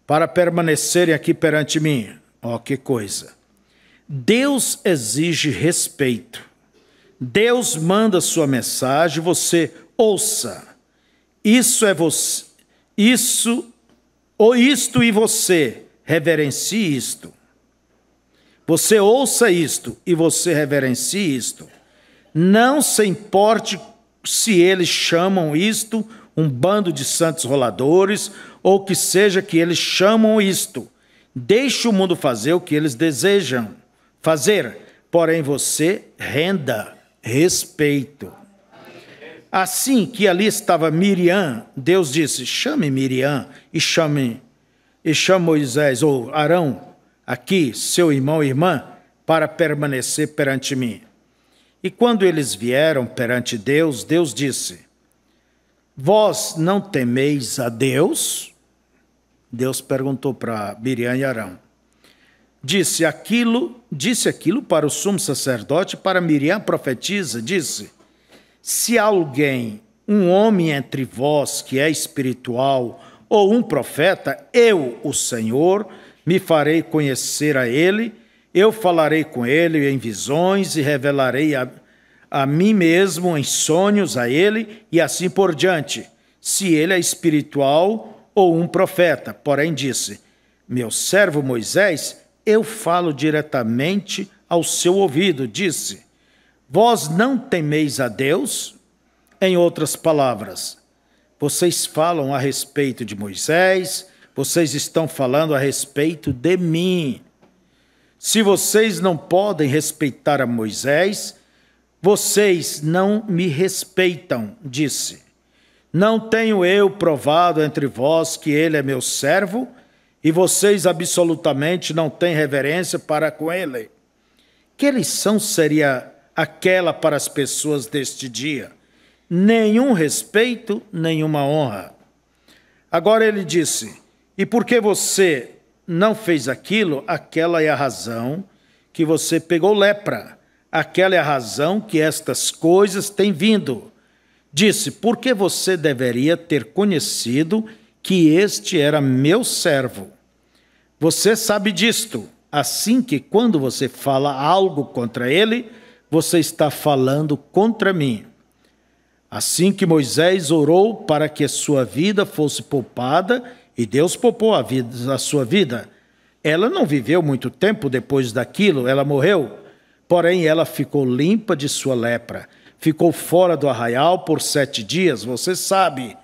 para permanecerem aqui perante mim. oh, que coisa! Deus exige respeito. Deus manda sua mensagem, você ouça. Isso é você, isso, ou isto e você, reverencie isto. Você ouça isto e você reverencie isto. Não se importe se eles chamam isto um bando de santos roladores, ou que seja que eles chamam isto. Deixe o mundo fazer o que eles desejam fazer, porém você renda respeito. Assim que ali estava Miriam, Deus disse: chame Miriam e chame e chame Moisés ou Arão aqui, seu irmão e irmã, para permanecer perante mim. E quando eles vieram perante Deus, Deus disse: Vós não temeis a Deus? Deus perguntou para Miriam e Arão. Disse aquilo, disse aquilo para o sumo sacerdote, para Miriam profetiza, disse: se alguém, um homem entre vós que é espiritual, ou um profeta, eu, o Senhor, me farei conhecer a ele, eu falarei com ele em visões e revelarei a, a mim mesmo em sonhos a ele, e assim por diante. Se ele é espiritual ou um profeta, porém disse: Meu servo Moisés, eu falo diretamente ao seu ouvido, disse Vós não temeis a Deus? Em outras palavras, vocês falam a respeito de Moisés, vocês estão falando a respeito de mim. Se vocês não podem respeitar a Moisés, vocês não me respeitam, disse. Não tenho eu provado entre vós que ele é meu servo, e vocês absolutamente não têm reverência para com ele. Que lição seria aquela para as pessoas deste dia. Nenhum respeito, nenhuma honra. Agora ele disse: E por que você não fez aquilo, aquela é a razão que você pegou lepra. Aquela é a razão que estas coisas têm vindo. Disse: Porque você deveria ter conhecido que este era meu servo. Você sabe disto, assim que quando você fala algo contra ele, você está falando contra mim. Assim que Moisés orou para que a sua vida fosse poupada, e Deus poupou a, vida, a sua vida. Ela não viveu muito tempo depois daquilo, ela morreu. Porém, ela ficou limpa de sua lepra. Ficou fora do arraial por sete dias, você sabe,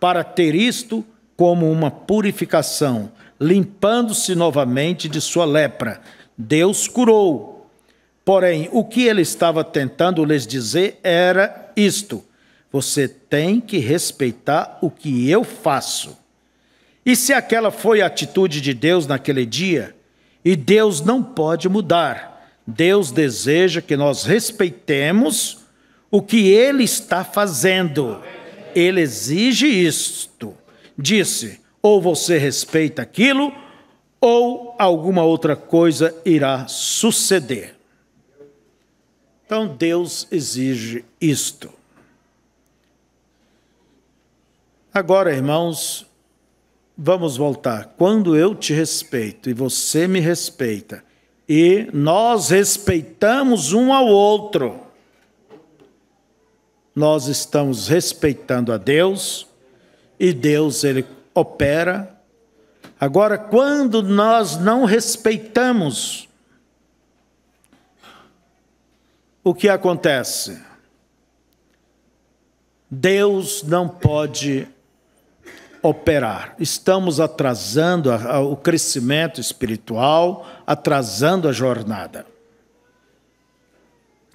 para ter isto como uma purificação, limpando-se novamente de sua lepra. Deus curou Porém, o que ele estava tentando lhes dizer era isto: você tem que respeitar o que eu faço. E se aquela foi a atitude de Deus naquele dia, e Deus não pode mudar, Deus deseja que nós respeitemos o que ele está fazendo. Ele exige isto. Disse: ou você respeita aquilo, ou alguma outra coisa irá suceder. Então Deus exige isto. Agora, irmãos, vamos voltar. Quando eu te respeito e você me respeita, e nós respeitamos um ao outro, nós estamos respeitando a Deus e Deus ele opera. Agora, quando nós não respeitamos, o que acontece? Deus não pode operar. Estamos atrasando o crescimento espiritual, atrasando a jornada.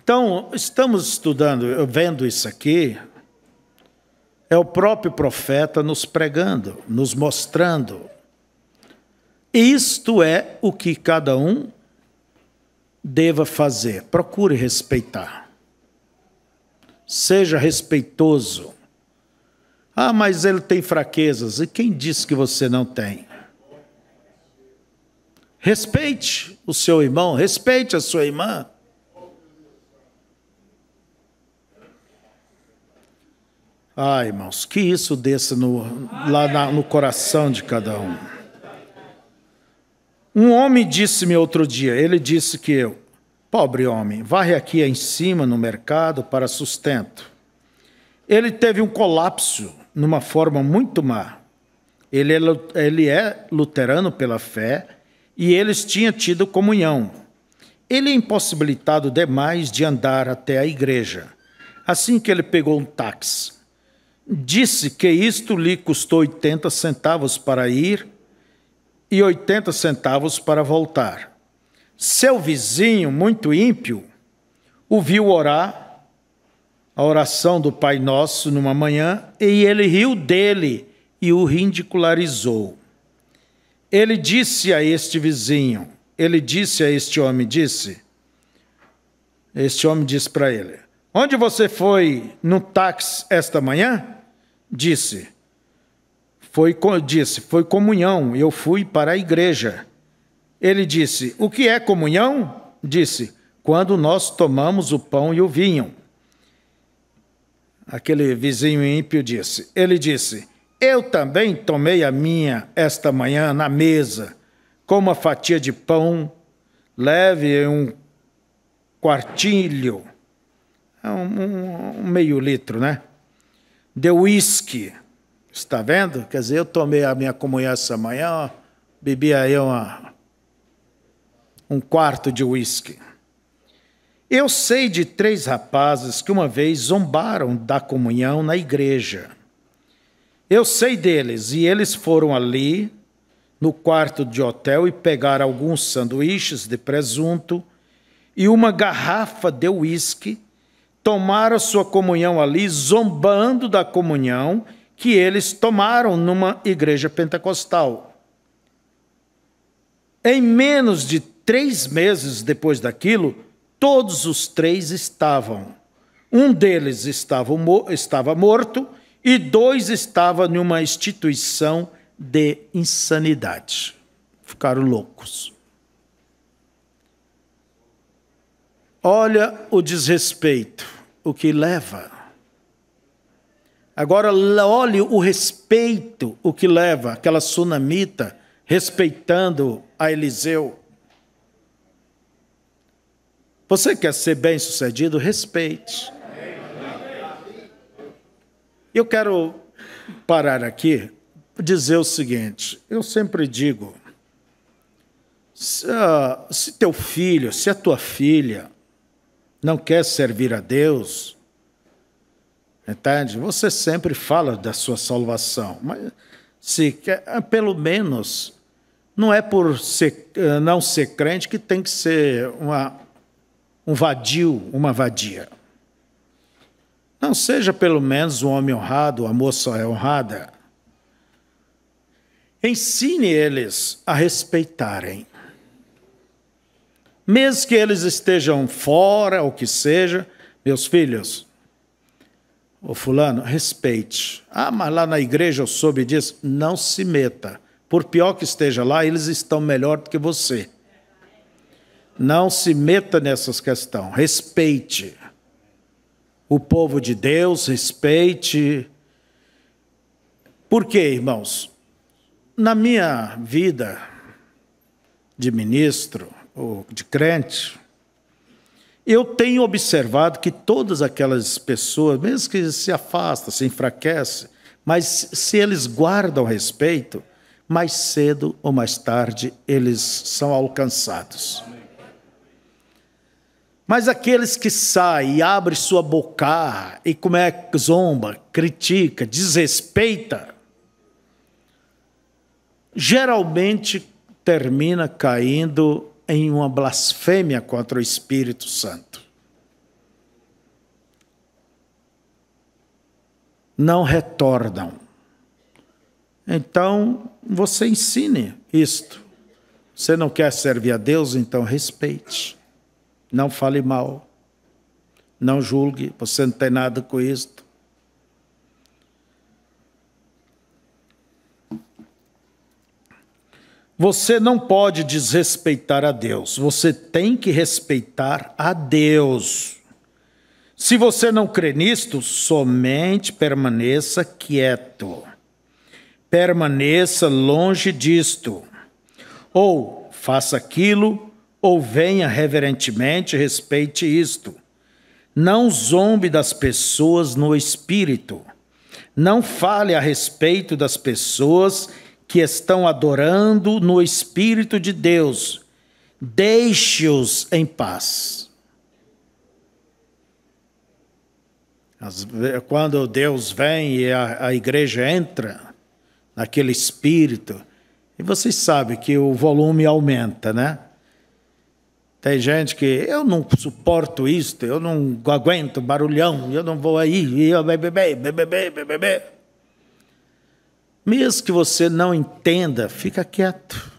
Então, estamos estudando, vendo isso aqui, é o próprio profeta nos pregando, nos mostrando. Isto é o que cada um deva fazer? Procure respeitar. Seja respeitoso. Ah, mas ele tem fraquezas. E quem disse que você não tem? Respeite o seu irmão, respeite a sua irmã. Ah, irmãos, que isso desça no, lá na, no coração de cada um. Um homem disse-me outro dia, ele disse que eu, pobre homem, varre aqui em cima no mercado para sustento. Ele teve um colapso numa forma muito má. Ele é, ele é luterano pela fé e eles tinham tido comunhão. Ele é impossibilitado demais de andar até a igreja. Assim que ele pegou um táxi, disse que isto lhe custou 80 centavos para ir e 80 centavos para voltar. Seu vizinho, muito ímpio, o viu orar a oração do Pai Nosso numa manhã e ele riu dele e o ridicularizou. Ele disse a este vizinho, ele disse a este homem, disse, este homem disse para ele, onde você foi no táxi esta manhã? Disse, foi, disse, foi comunhão, eu fui para a igreja. Ele disse: O que é comunhão? Disse: Quando nós tomamos o pão e o vinho. Aquele vizinho ímpio disse: Ele disse: Eu também tomei a minha esta manhã na mesa, com uma fatia de pão leve e um quartilho, é um, um, um meio litro, né? De uísque Está vendo? Quer dizer, eu tomei a minha comunhão essa manhã, ó, bebi aí uma, um quarto de uísque. Eu sei de três rapazes que uma vez zombaram da comunhão na igreja. Eu sei deles, e eles foram ali no quarto de hotel e pegaram alguns sanduíches de presunto e uma garrafa de uísque, tomaram sua comunhão ali, zombando da comunhão que eles tomaram numa igreja pentecostal. Em menos de três meses depois daquilo, todos os três estavam. Um deles estava, estava morto e dois estavam numa instituição de insanidade. Ficaram loucos. Olha o desrespeito, o que leva Agora, olhe o respeito, o que leva aquela sunamita respeitando a Eliseu. Você quer ser bem-sucedido? Respeite. Eu quero parar aqui dizer o seguinte: eu sempre digo, se, uh, se teu filho, se a tua filha não quer servir a Deus, Entende? Você sempre fala da sua salvação, mas se é, pelo menos não é por ser, eh, não ser crente que tem que ser uma, um vadio, uma vadia. Não seja pelo menos um homem honrado, a moça é honrada. Ensine eles a respeitarem. Mesmo que eles estejam fora, ou que seja, meus filhos, Ô fulano, respeite. Ah, mas lá na igreja eu soube disso. Não se meta. Por pior que esteja lá, eles estão melhor do que você. Não se meta nessas questões. Respeite o povo de Deus, respeite. Por quê, irmãos? Na minha vida de ministro ou de crente, eu tenho observado que todas aquelas pessoas, mesmo que se afastam, se enfraquecem, mas se eles guardam respeito, mais cedo ou mais tarde eles são alcançados. Mas aqueles que saem e abrem sua boca e como é zomba, critica, desrespeita, geralmente termina caindo em uma blasfêmia contra o Espírito Santo. Não retornam. Então, você ensine isto. Você não quer servir a Deus, então respeite. Não fale mal. Não julgue, você não tem nada com isto. Você não pode desrespeitar a Deus, você tem que respeitar a Deus. Se você não crê nisto, somente permaneça quieto. Permaneça longe disto. Ou faça aquilo, ou venha reverentemente, respeite isto. Não zombe das pessoas no espírito. Não fale a respeito das pessoas que estão adorando no Espírito de Deus. Deixe-os em paz. Quando Deus vem e a, a igreja entra naquele espírito, e vocês sabem que o volume aumenta, né? Tem gente que eu não suporto isto, eu não aguento barulhão, eu não vou aí, e eu bebê, bebê, bebê, bebê. Mesmo que você não entenda, fica quieto.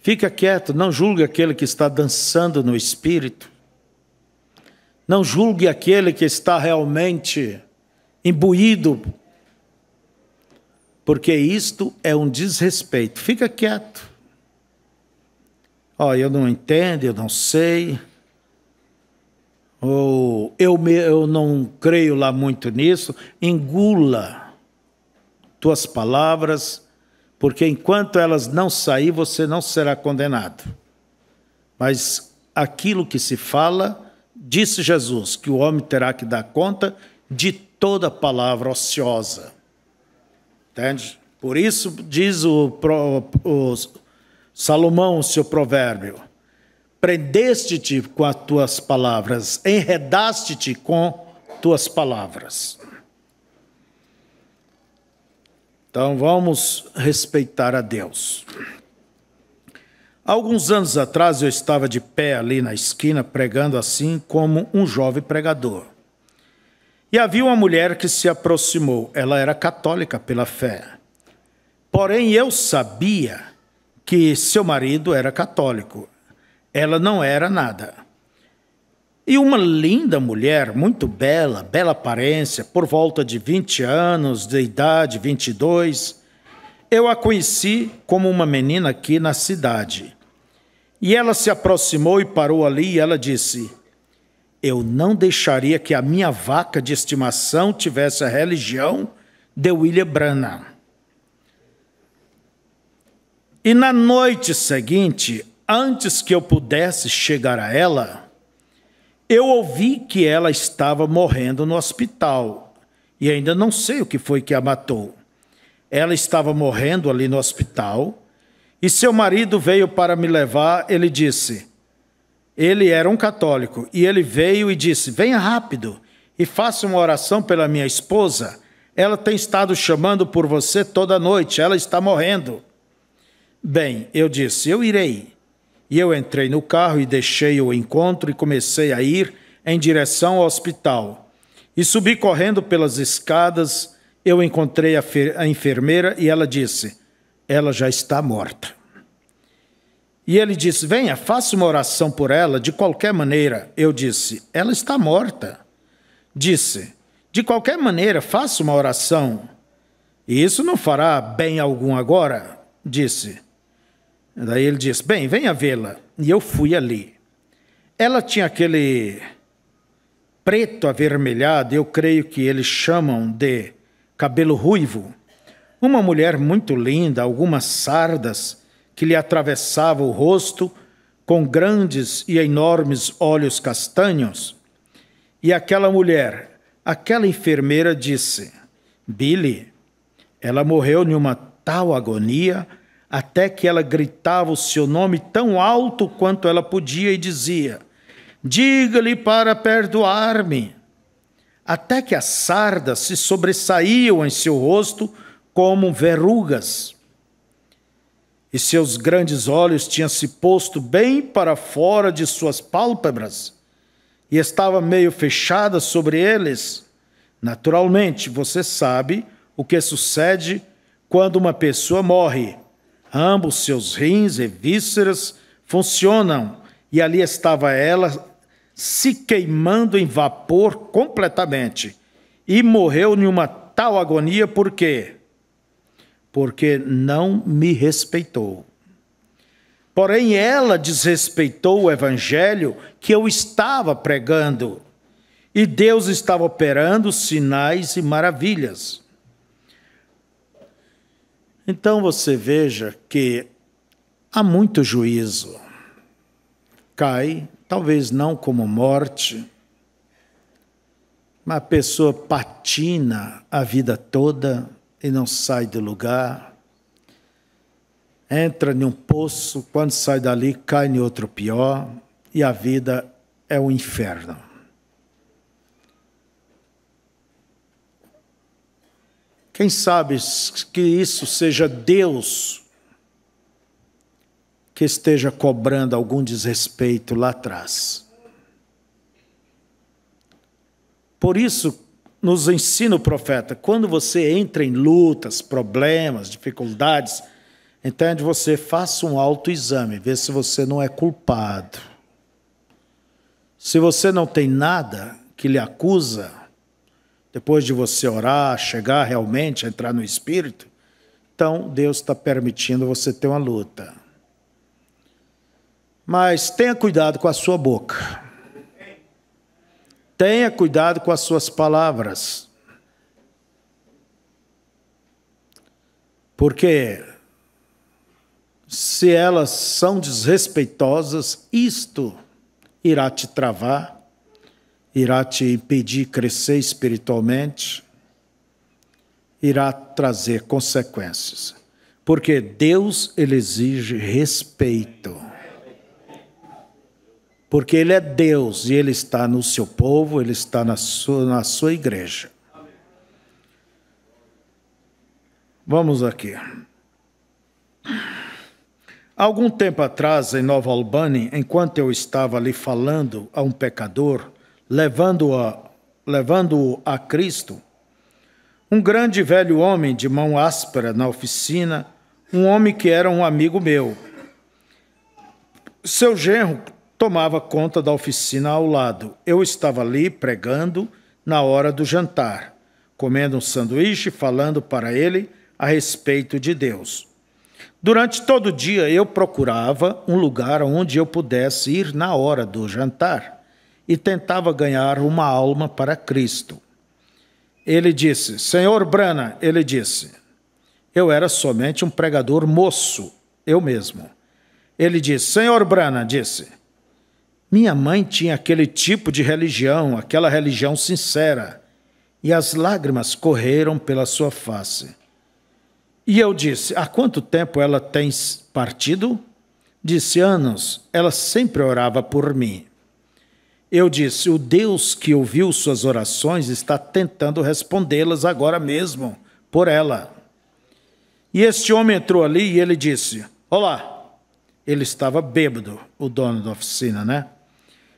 Fica quieto, não julgue aquele que está dançando no espírito. Não julgue aquele que está realmente imbuído, porque isto é um desrespeito. Fica quieto. Ó, oh, eu não entendo, eu não sei. Ou eu, me, eu não creio lá muito nisso. Engula tuas palavras, porque enquanto elas não saírem, você não será condenado. Mas aquilo que se fala, disse Jesus, que o homem terá que dar conta de toda palavra ociosa. Entende? Por isso diz o, o Salomão, o seu provérbio: prendeste-te com as tuas palavras, enredaste-te com tuas palavras. Então vamos respeitar a Deus. Alguns anos atrás eu estava de pé ali na esquina pregando assim como um jovem pregador. E havia uma mulher que se aproximou. Ela era católica pela fé. Porém eu sabia que seu marido era católico. Ela não era nada. E uma linda mulher, muito bela, bela aparência, por volta de 20 anos de idade, 22. Eu a conheci como uma menina aqui na cidade. E ela se aproximou e parou ali e ela disse: Eu não deixaria que a minha vaca de estimação tivesse a religião de William Branham. E na noite seguinte, antes que eu pudesse chegar a ela, eu ouvi que ela estava morrendo no hospital e ainda não sei o que foi que a matou. Ela estava morrendo ali no hospital e seu marido veio para me levar. Ele disse: Ele era um católico e ele veio e disse: Venha rápido e faça uma oração pela minha esposa. Ela tem estado chamando por você toda noite, ela está morrendo. Bem, eu disse: Eu irei. E eu entrei no carro e deixei o encontro e comecei a ir em direção ao hospital. E subi correndo pelas escadas, eu encontrei a, a enfermeira e ela disse: Ela já está morta. E ele disse: Venha, faça uma oração por ela, de qualquer maneira. Eu disse: Ela está morta. Disse: De qualquer maneira, faça uma oração. E isso não fará bem algum agora? Disse: Daí ele disse: Bem, venha vê-la. E eu fui ali. Ela tinha aquele preto avermelhado, eu creio que eles chamam de cabelo ruivo. Uma mulher muito linda, algumas sardas que lhe atravessavam o rosto, com grandes e enormes olhos castanhos. E aquela mulher, aquela enfermeira, disse: Billy, ela morreu numa tal agonia até que ela gritava o seu nome tão alto quanto ela podia e dizia: Diga-lhe para perdoar-me. Até que as sardas se sobressaíam em seu rosto como verrugas. E seus grandes olhos tinham se posto bem para fora de suas pálpebras e estava meio fechada sobre eles. Naturalmente, você sabe o que sucede quando uma pessoa morre Ambos seus rins e vísceras funcionam, e ali estava ela se queimando em vapor completamente. E morreu em uma tal agonia por quê? Porque não me respeitou. Porém, ela desrespeitou o evangelho que eu estava pregando. E Deus estava operando sinais e maravilhas. Então você veja que há muito juízo. Cai, talvez não como morte, mas a pessoa patina a vida toda e não sai do lugar. Entra em um poço, quando sai dali, cai em outro pior, e a vida é um inferno. Quem sabe que isso seja Deus que esteja cobrando algum desrespeito lá atrás. Por isso, nos ensina o profeta: quando você entra em lutas, problemas, dificuldades, entende? Você faça um autoexame, vê se você não é culpado. Se você não tem nada que lhe acusa, depois de você orar, chegar realmente, entrar no espírito, então Deus está permitindo você ter uma luta. Mas tenha cuidado com a sua boca. Tenha cuidado com as suas palavras. Porque se elas são desrespeitosas, isto irá te travar irá te impedir crescer espiritualmente, irá trazer consequências. Porque Deus ele exige respeito. Porque ele é Deus e ele está no seu povo, ele está na sua, na sua igreja. Vamos aqui. Algum tempo atrás, em Nova Albany, enquanto eu estava ali falando a um pecador, levando-o levando a Cristo. Um grande velho homem de mão áspera na oficina, um homem que era um amigo meu. Seu genro tomava conta da oficina ao lado. Eu estava ali pregando na hora do jantar, comendo um sanduíche e falando para ele a respeito de Deus. Durante todo o dia eu procurava um lugar onde eu pudesse ir na hora do jantar e tentava ganhar uma alma para Cristo. Ele disse: Senhor Brana, ele disse, eu era somente um pregador moço, eu mesmo. Ele disse: Senhor Brana, disse, minha mãe tinha aquele tipo de religião, aquela religião sincera, e as lágrimas correram pela sua face. E eu disse: Há quanto tempo ela tem partido? Disse: Anos. Ela sempre orava por mim. Eu disse: o Deus que ouviu suas orações está tentando respondê-las agora mesmo por ela. E este homem entrou ali e ele disse: Olá. Ele estava bêbado, o dono da oficina, né?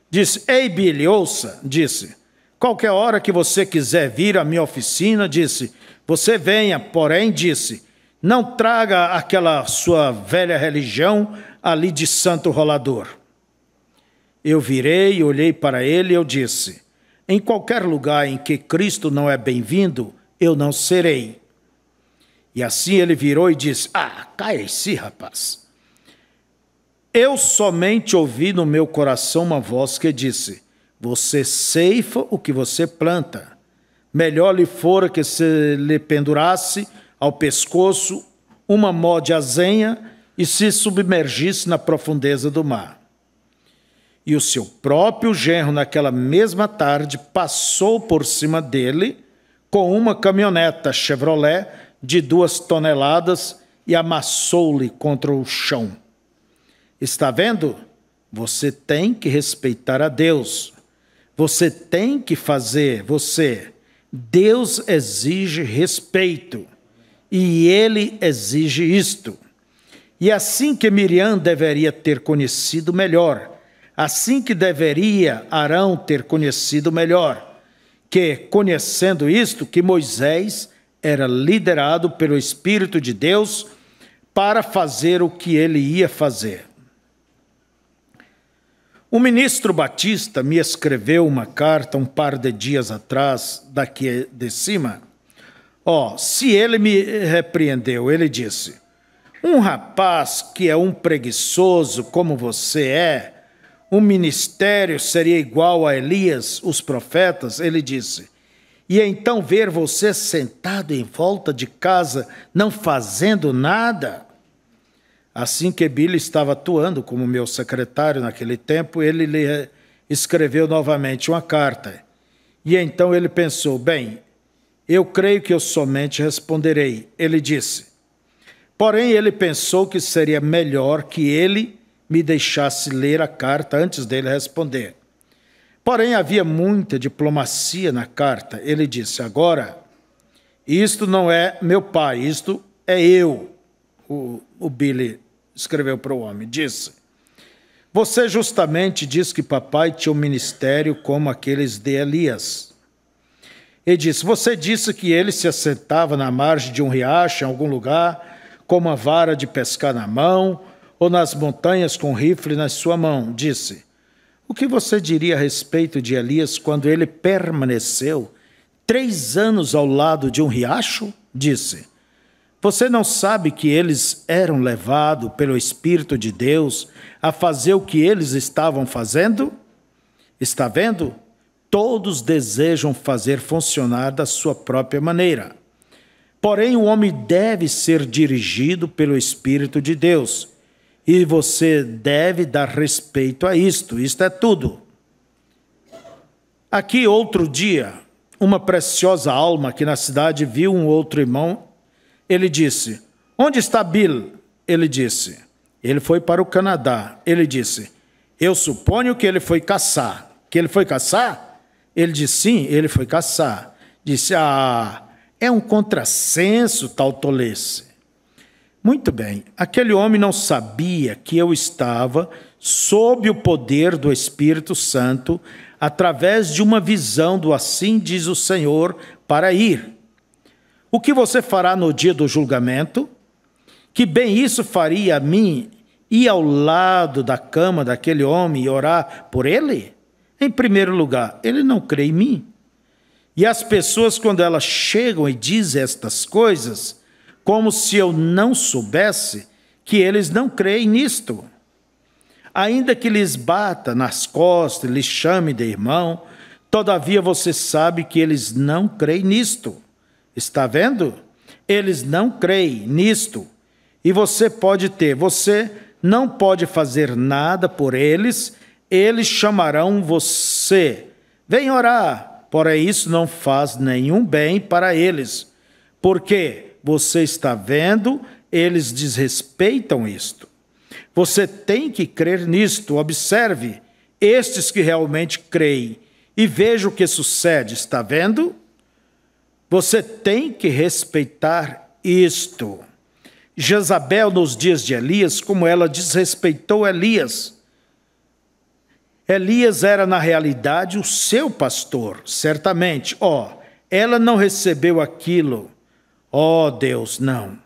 Disse: Ei, Billy, ouça. Disse: Qualquer hora que você quiser vir à minha oficina, disse: Você venha. Porém, disse: Não traga aquela sua velha religião ali de santo rolador. Eu virei, olhei para ele e eu disse: Em qualquer lugar em que Cristo não é bem-vindo, eu não serei. E assim ele virou e disse: Ah, cai-se, rapaz. Eu somente ouvi no meu coração uma voz que disse: Você ceifa o que você planta. Melhor lhe fora que se lhe pendurasse ao pescoço uma mó de azenha e se submergisse na profundeza do mar. E o seu próprio genro, naquela mesma tarde, passou por cima dele com uma caminhoneta Chevrolet de duas toneladas e amassou-lhe contra o chão. Está vendo? Você tem que respeitar a Deus. Você tem que fazer você. Deus exige respeito. E ele exige isto. E assim que Miriam deveria ter conhecido melhor assim que deveria Arão ter conhecido melhor, que, conhecendo isto, que Moisés era liderado pelo Espírito de Deus para fazer o que ele ia fazer. O ministro Batista me escreveu uma carta um par de dias atrás, daqui de cima. Ó, oh, se ele me repreendeu, ele disse: Um rapaz que é um preguiçoso como você é, o ministério seria igual a Elias, os profetas, ele disse: E então ver você sentado em volta de casa, não fazendo nada? Assim que Billy estava atuando como meu secretário naquele tempo, ele lhe escreveu novamente uma carta. E então ele pensou: Bem, eu creio que eu somente responderei. Ele disse. Porém, ele pensou que seria melhor que ele me deixasse ler a carta antes dele responder. Porém, havia muita diplomacia na carta. Ele disse: Agora, isto não é meu pai, isto é eu. O, o Billy escreveu para o homem: Disse, Você justamente diz que papai tinha um ministério como aqueles de Elias. Ele disse: Você disse que ele se assentava na margem de um riacho, em algum lugar, com uma vara de pescar na mão ou nas montanhas com rifle na sua mão, disse: O que você diria a respeito de Elias quando ele permaneceu três anos ao lado de um riacho? Disse: Você não sabe que eles eram levados pelo Espírito de Deus a fazer o que eles estavam fazendo? Está vendo? Todos desejam fazer funcionar da sua própria maneira. Porém, o homem deve ser dirigido pelo Espírito de Deus e você deve dar respeito a isto, isto é tudo. Aqui, outro dia, uma preciosa alma que na cidade viu um outro irmão, ele disse: Onde está Bill? Ele disse: Ele foi para o Canadá. Ele disse: Eu suponho que ele foi caçar. Que ele foi caçar? Ele disse: Sim, ele foi caçar. Disse: Ah, é um contrassenso tal tolice. Muito bem, aquele homem não sabia que eu estava sob o poder do Espírito Santo através de uma visão do assim diz o Senhor para ir. O que você fará no dia do julgamento? Que bem isso faria a mim ir ao lado da cama daquele homem e orar por ele? Em primeiro lugar, ele não crê em mim. E as pessoas, quando elas chegam e dizem estas coisas, como se eu não soubesse que eles não creem nisto. Ainda que lhes bata nas costas, lhes chame de irmão, todavia você sabe que eles não creem nisto. Está vendo? Eles não creem nisto. E você pode ter, você não pode fazer nada por eles, eles chamarão você. Vem orar, porém isso não faz nenhum bem para eles, porque você está vendo, eles desrespeitam isto. Você tem que crer nisto. Observe estes que realmente creem e veja o que sucede. Está vendo? Você tem que respeitar isto. Jezabel, nos dias de Elias, como ela desrespeitou Elias. Elias era, na realidade, o seu pastor, certamente. Ó, oh, ela não recebeu aquilo Oh Deus, não.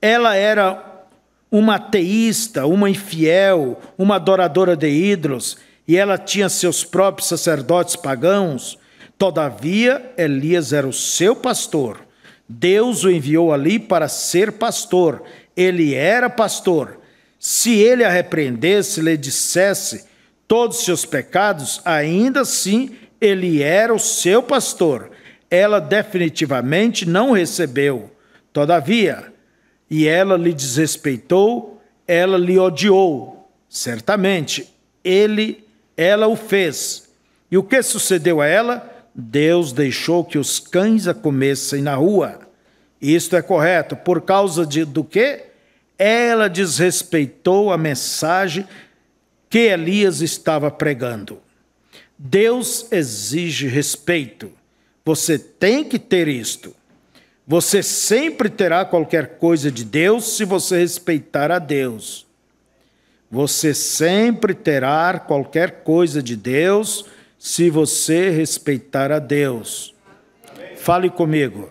Ela era uma ateísta, uma infiel, uma adoradora de ídolos, e ela tinha seus próprios sacerdotes pagãos. Todavia, Elias era o seu pastor. Deus o enviou ali para ser pastor. Ele era pastor. Se ele a repreendesse, lhe dissesse todos os seus pecados, ainda assim ele era o seu pastor ela definitivamente não recebeu. Todavia, e ela lhe desrespeitou, ela lhe odiou. Certamente, ele, ela o fez. E o que sucedeu a ela? Deus deixou que os cães a comessem na rua. Isto é correto, por causa de, do que? Ela desrespeitou a mensagem que Elias estava pregando. Deus exige respeito. Você tem que ter isto. Você sempre terá qualquer coisa de Deus se você respeitar a Deus. Você sempre terá qualquer coisa de Deus se você respeitar a Deus. Fale comigo.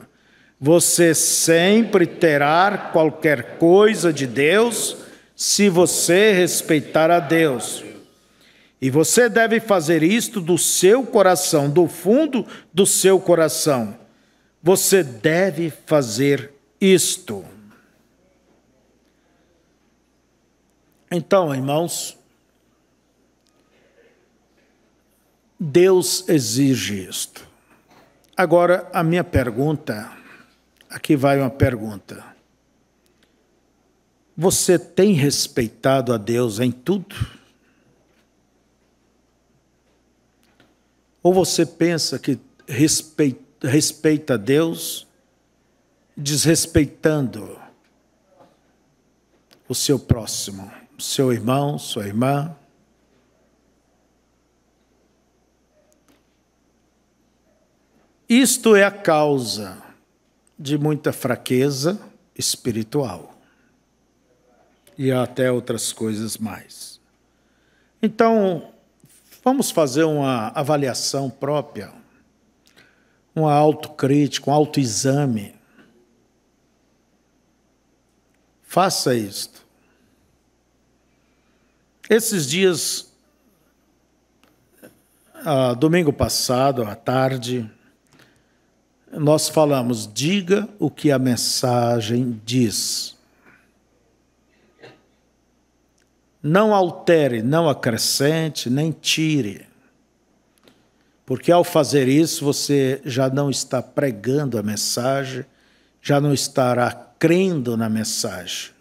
Você sempre terá qualquer coisa de Deus se você respeitar a Deus. E você deve fazer isto do seu coração, do fundo do seu coração. Você deve fazer isto. Então, irmãos, Deus exige isto. Agora, a minha pergunta, aqui vai uma pergunta. Você tem respeitado a Deus em tudo? Ou você pensa que respeita, respeita Deus desrespeitando o seu próximo, seu irmão, sua irmã? Isto é a causa de muita fraqueza espiritual e até outras coisas mais. Então, Vamos fazer uma avaliação própria, uma autocrítica, um autoexame. Faça isto. Esses dias, ah, domingo passado, à tarde, nós falamos: diga o que a mensagem diz. Não altere, não acrescente, nem tire. Porque ao fazer isso, você já não está pregando a mensagem, já não estará crendo na mensagem.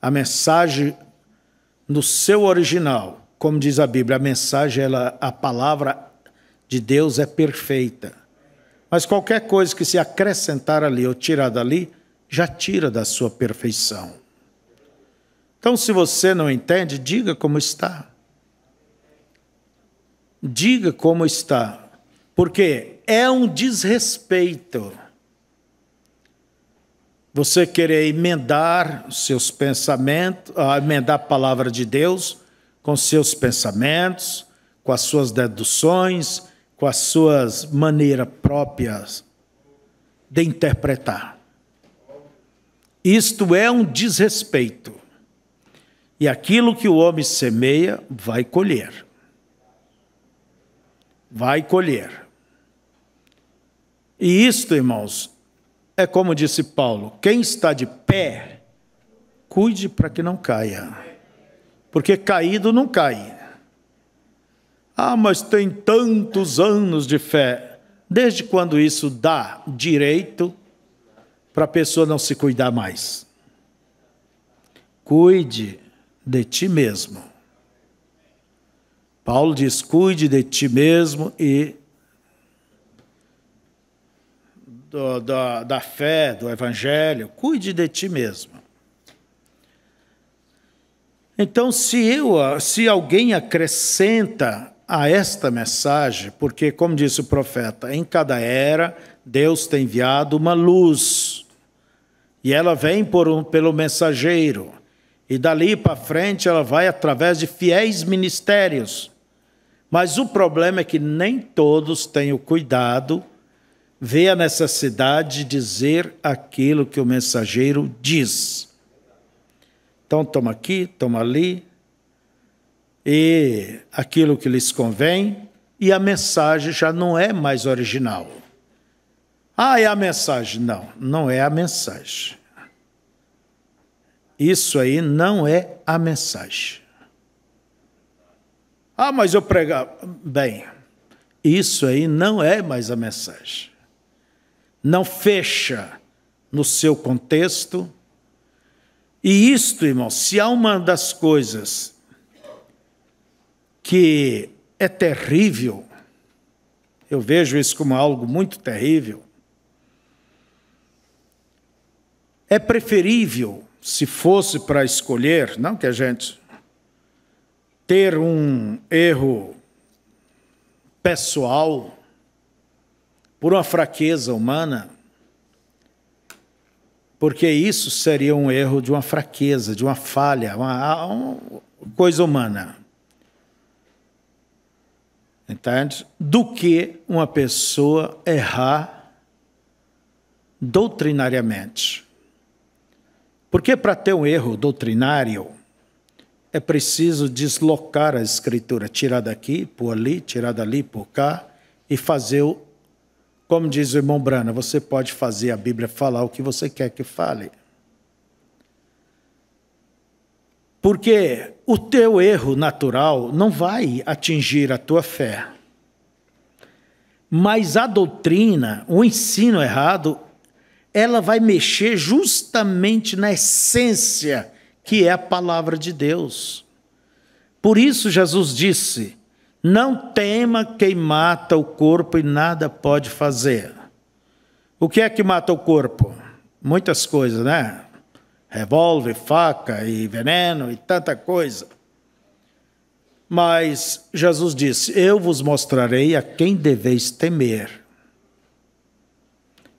A mensagem no seu original, como diz a Bíblia, a mensagem, ela, a palavra de Deus é perfeita. Mas qualquer coisa que se acrescentar ali ou tirar dali, já tira da sua perfeição. Então, se você não entende, diga como está. Diga como está. Porque é um desrespeito você querer emendar seus pensamentos, ah, emendar a palavra de Deus com seus pensamentos, com as suas deduções, com as suas maneiras próprias de interpretar. Isto é um desrespeito. E aquilo que o homem semeia, vai colher. Vai colher. E isto, irmãos, é como disse Paulo: quem está de pé, cuide para que não caia. Porque caído não cai. Ah, mas tem tantos anos de fé. Desde quando isso dá direito para a pessoa não se cuidar mais? Cuide de ti mesmo. Paulo diz: cuide de ti mesmo e do, da, da fé, do evangelho, cuide de ti mesmo. Então, se, eu, se alguém acrescenta a esta mensagem, porque, como disse o profeta, em cada era Deus tem enviado uma luz, e ela vem por um, pelo mensageiro. E dali para frente ela vai através de fiéis ministérios. Mas o problema é que nem todos têm o cuidado, vê a necessidade de dizer aquilo que o mensageiro diz. Então toma aqui, toma ali, e aquilo que lhes convém, e a mensagem já não é mais original. Ah, é a mensagem. Não, não é a mensagem. Isso aí não é a mensagem. Ah, mas eu pregar. Bem, isso aí não é mais a mensagem. Não fecha no seu contexto. E isto, irmão, se há uma das coisas que é terrível, eu vejo isso como algo muito terrível, é preferível se fosse para escolher, não que a gente ter um erro pessoal por uma fraqueza humana, porque isso seria um erro de uma fraqueza, de uma falha, uma, uma coisa humana. Entende? Do que uma pessoa errar doutrinariamente. Porque para ter um erro doutrinário, é preciso deslocar a escritura, tirar daqui, por ali, tirar dali, por cá, e fazer o. Como diz o irmão Brana, você pode fazer a Bíblia falar o que você quer que fale. Porque o teu erro natural não vai atingir a tua fé. Mas a doutrina, o ensino errado, ela vai mexer justamente na essência que é a palavra de Deus. Por isso Jesus disse: Não tema quem mata o corpo e nada pode fazer. O que é que mata o corpo? Muitas coisas, né? Revolve, faca e veneno e tanta coisa. Mas Jesus disse: Eu vos mostrarei a quem deveis temer.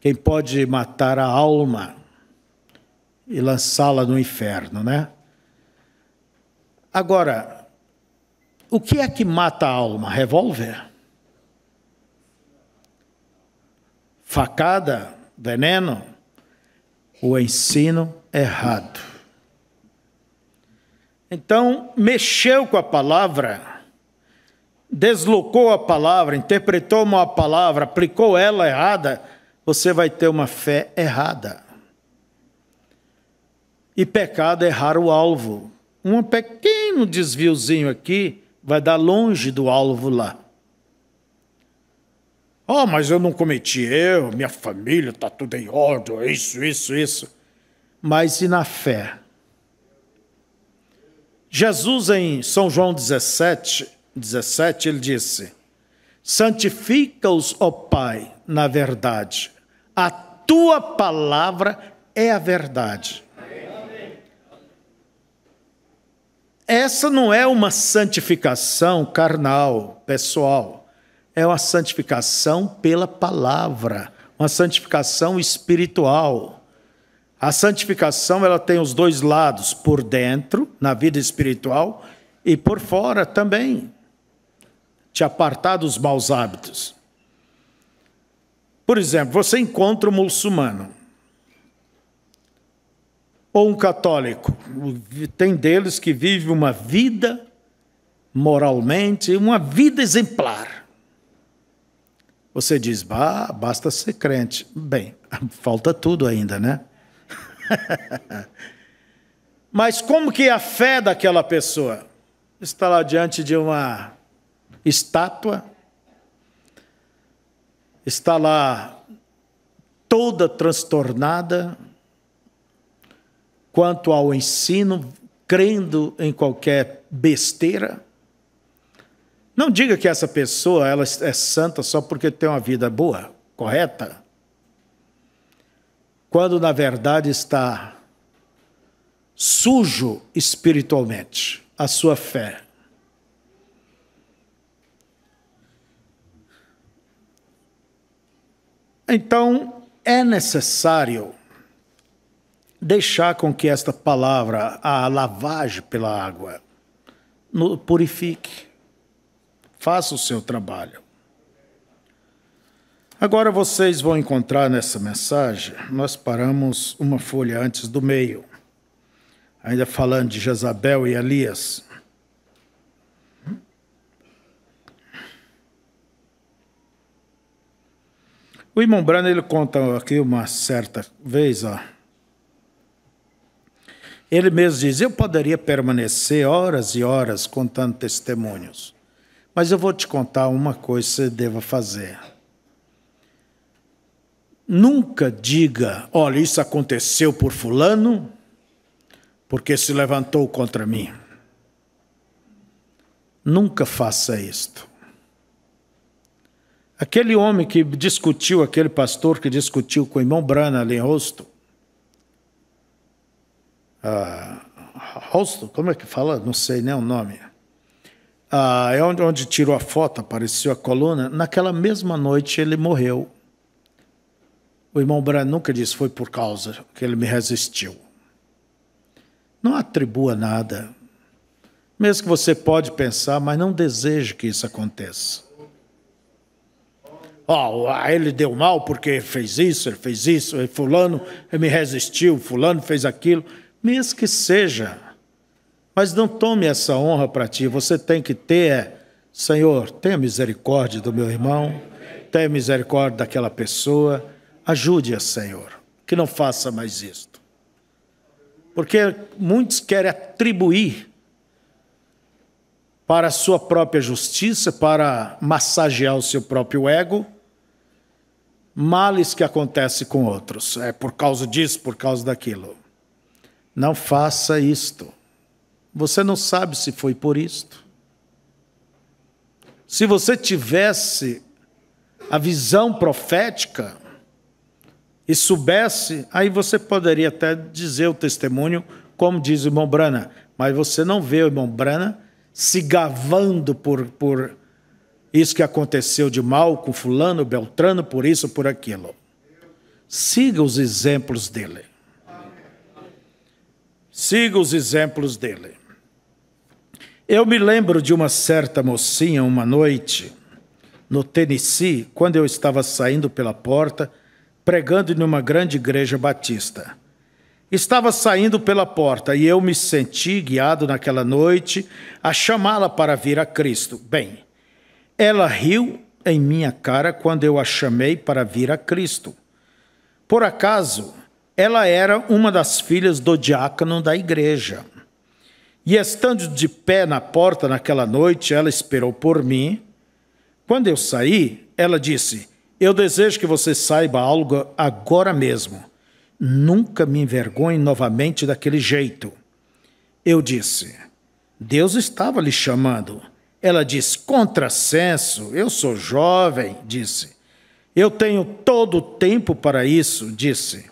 Quem pode matar a alma e lançá-la no inferno, né? Agora, o que é que mata a alma? Revólver? Facada? Veneno? O ensino errado. Então, mexeu com a palavra, deslocou a palavra, interpretou uma palavra, aplicou ela errada você vai ter uma fé errada. E pecado é errar o alvo. Um pequeno desviozinho aqui vai dar longe do alvo lá. Oh, mas eu não cometi erro, minha família está tudo em ordem, isso, isso, isso. Mas e na fé? Jesus, em São João 17, 17, ele disse: Santifica-os, ó Pai, na verdade. A tua palavra é a verdade. Essa não é uma santificação carnal, pessoal. É uma santificação pela palavra, uma santificação espiritual. A santificação ela tem os dois lados, por dentro, na vida espiritual, e por fora também. Te apartar dos maus hábitos. Por exemplo, você encontra um muçulmano ou um católico. Tem deles que vive uma vida moralmente, uma vida exemplar. Você diz, bah, basta ser crente. Bem, falta tudo ainda, né? Mas como que é a fé daquela pessoa? Está lá diante de uma estátua está lá toda transtornada quanto ao ensino, crendo em qualquer besteira. Não diga que essa pessoa ela é santa só porque tem uma vida boa, correta? Quando na verdade está sujo espiritualmente a sua fé. Então, é necessário deixar com que esta palavra, a lavagem pela água, purifique. Faça o seu trabalho. Agora vocês vão encontrar nessa mensagem, nós paramos uma folha antes do meio, ainda falando de Jezabel e Elias. O irmão Brano ele conta aqui uma certa vez, ó. Ele mesmo diz: Eu poderia permanecer horas e horas contando testemunhos, mas eu vou te contar uma coisa que você deva fazer. Nunca diga: Olha, isso aconteceu por Fulano, porque se levantou contra mim. Nunca faça isto. Aquele homem que discutiu, aquele pastor que discutiu com o irmão Brana ali em Rosto, ah, como é que fala? Não sei nem o nome. Ah, é onde, onde tirou a foto, apareceu a coluna. Naquela mesma noite ele morreu. O irmão Brana nunca disse foi por causa que ele me resistiu. Não atribua nada. Mesmo que você pode pensar, mas não deseje que isso aconteça ó, oh, ele deu mal porque fez isso, ele fez isso, e fulano me resistiu, fulano fez aquilo, mesmo que seja. Mas não tome essa honra para ti, você tem que ter, é, Senhor, tenha misericórdia do meu irmão, tenha misericórdia daquela pessoa, ajude-a, Senhor, que não faça mais isto. Porque muitos querem atribuir para a sua própria justiça, para massagear o seu próprio ego, males que acontecem com outros. É por causa disso, por causa daquilo. Não faça isto. Você não sabe se foi por isto. Se você tivesse a visão profética e soubesse, aí você poderia até dizer o testemunho, como diz o irmão Brana. Mas você não vê o irmão Brana se gavando por, por isso que aconteceu de mal com fulano, beltrano, por isso, por aquilo. Siga os exemplos dele. Siga os exemplos dele. Eu me lembro de uma certa mocinha, uma noite, no Tennessee, quando eu estava saindo pela porta, pregando numa grande igreja batista. Estava saindo pela porta e eu me senti guiado naquela noite a chamá-la para vir a Cristo. Bem, ela riu em minha cara quando eu a chamei para vir a Cristo. Por acaso, ela era uma das filhas do diácono da igreja. E estando de pé na porta naquela noite, ela esperou por mim. Quando eu saí, ela disse: Eu desejo que você saiba algo agora mesmo nunca me envergonhe novamente daquele jeito. Eu disse: Deus estava lhe chamando. Ela disse: Contrassenso, eu sou jovem, disse. Eu tenho todo o tempo para isso, disse.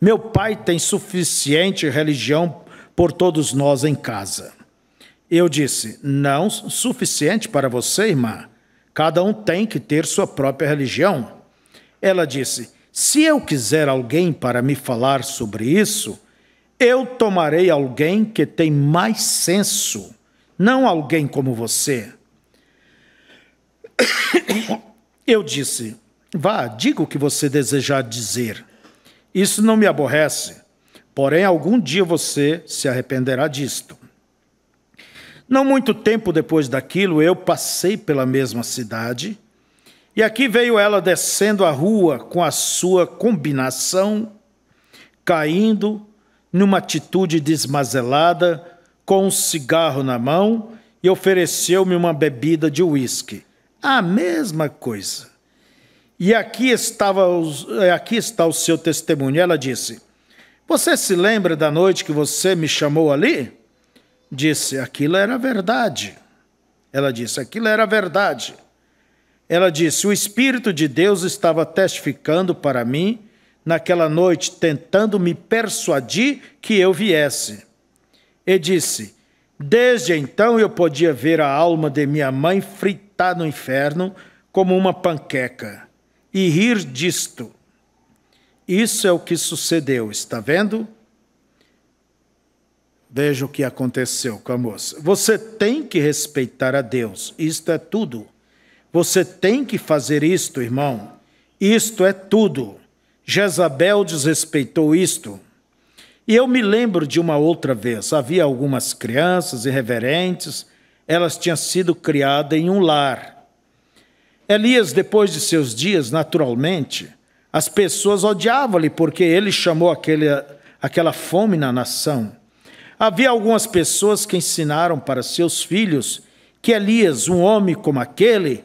Meu pai tem suficiente religião por todos nós em casa. Eu disse: Não suficiente para você, irmã. Cada um tem que ter sua própria religião. Ela disse: se eu quiser alguém para me falar sobre isso, eu tomarei alguém que tem mais senso, não alguém como você. Eu disse: Vá, diga o que você desejar dizer. Isso não me aborrece, porém algum dia você se arrependerá disto. Não muito tempo depois daquilo, eu passei pela mesma cidade e aqui veio ela descendo a rua com a sua combinação, caindo numa atitude desmazelada, com um cigarro na mão e ofereceu-me uma bebida de uísque. A mesma coisa. E aqui, estava, eh, aqui está o seu testemunho. Ela disse: Você se lembra da noite que você me chamou ali? Disse: Aquilo era verdade. Ela disse: Aquilo era verdade. Ela disse: O Espírito de Deus estava testificando para mim naquela noite, tentando me persuadir que eu viesse. E disse: Desde então eu podia ver a alma de minha mãe fritar no inferno como uma panqueca e rir disto. Isso é o que sucedeu, está vendo? Veja o que aconteceu com a moça. Você tem que respeitar a Deus, isto é tudo. Você tem que fazer isto, irmão. Isto é tudo. Jezabel desrespeitou isto. E eu me lembro de uma outra vez. Havia algumas crianças irreverentes. Elas tinham sido criadas em um lar. Elias, depois de seus dias, naturalmente, as pessoas odiavam-lhe porque ele chamou aquele, aquela fome na nação. Havia algumas pessoas que ensinaram para seus filhos que Elias, um homem como aquele,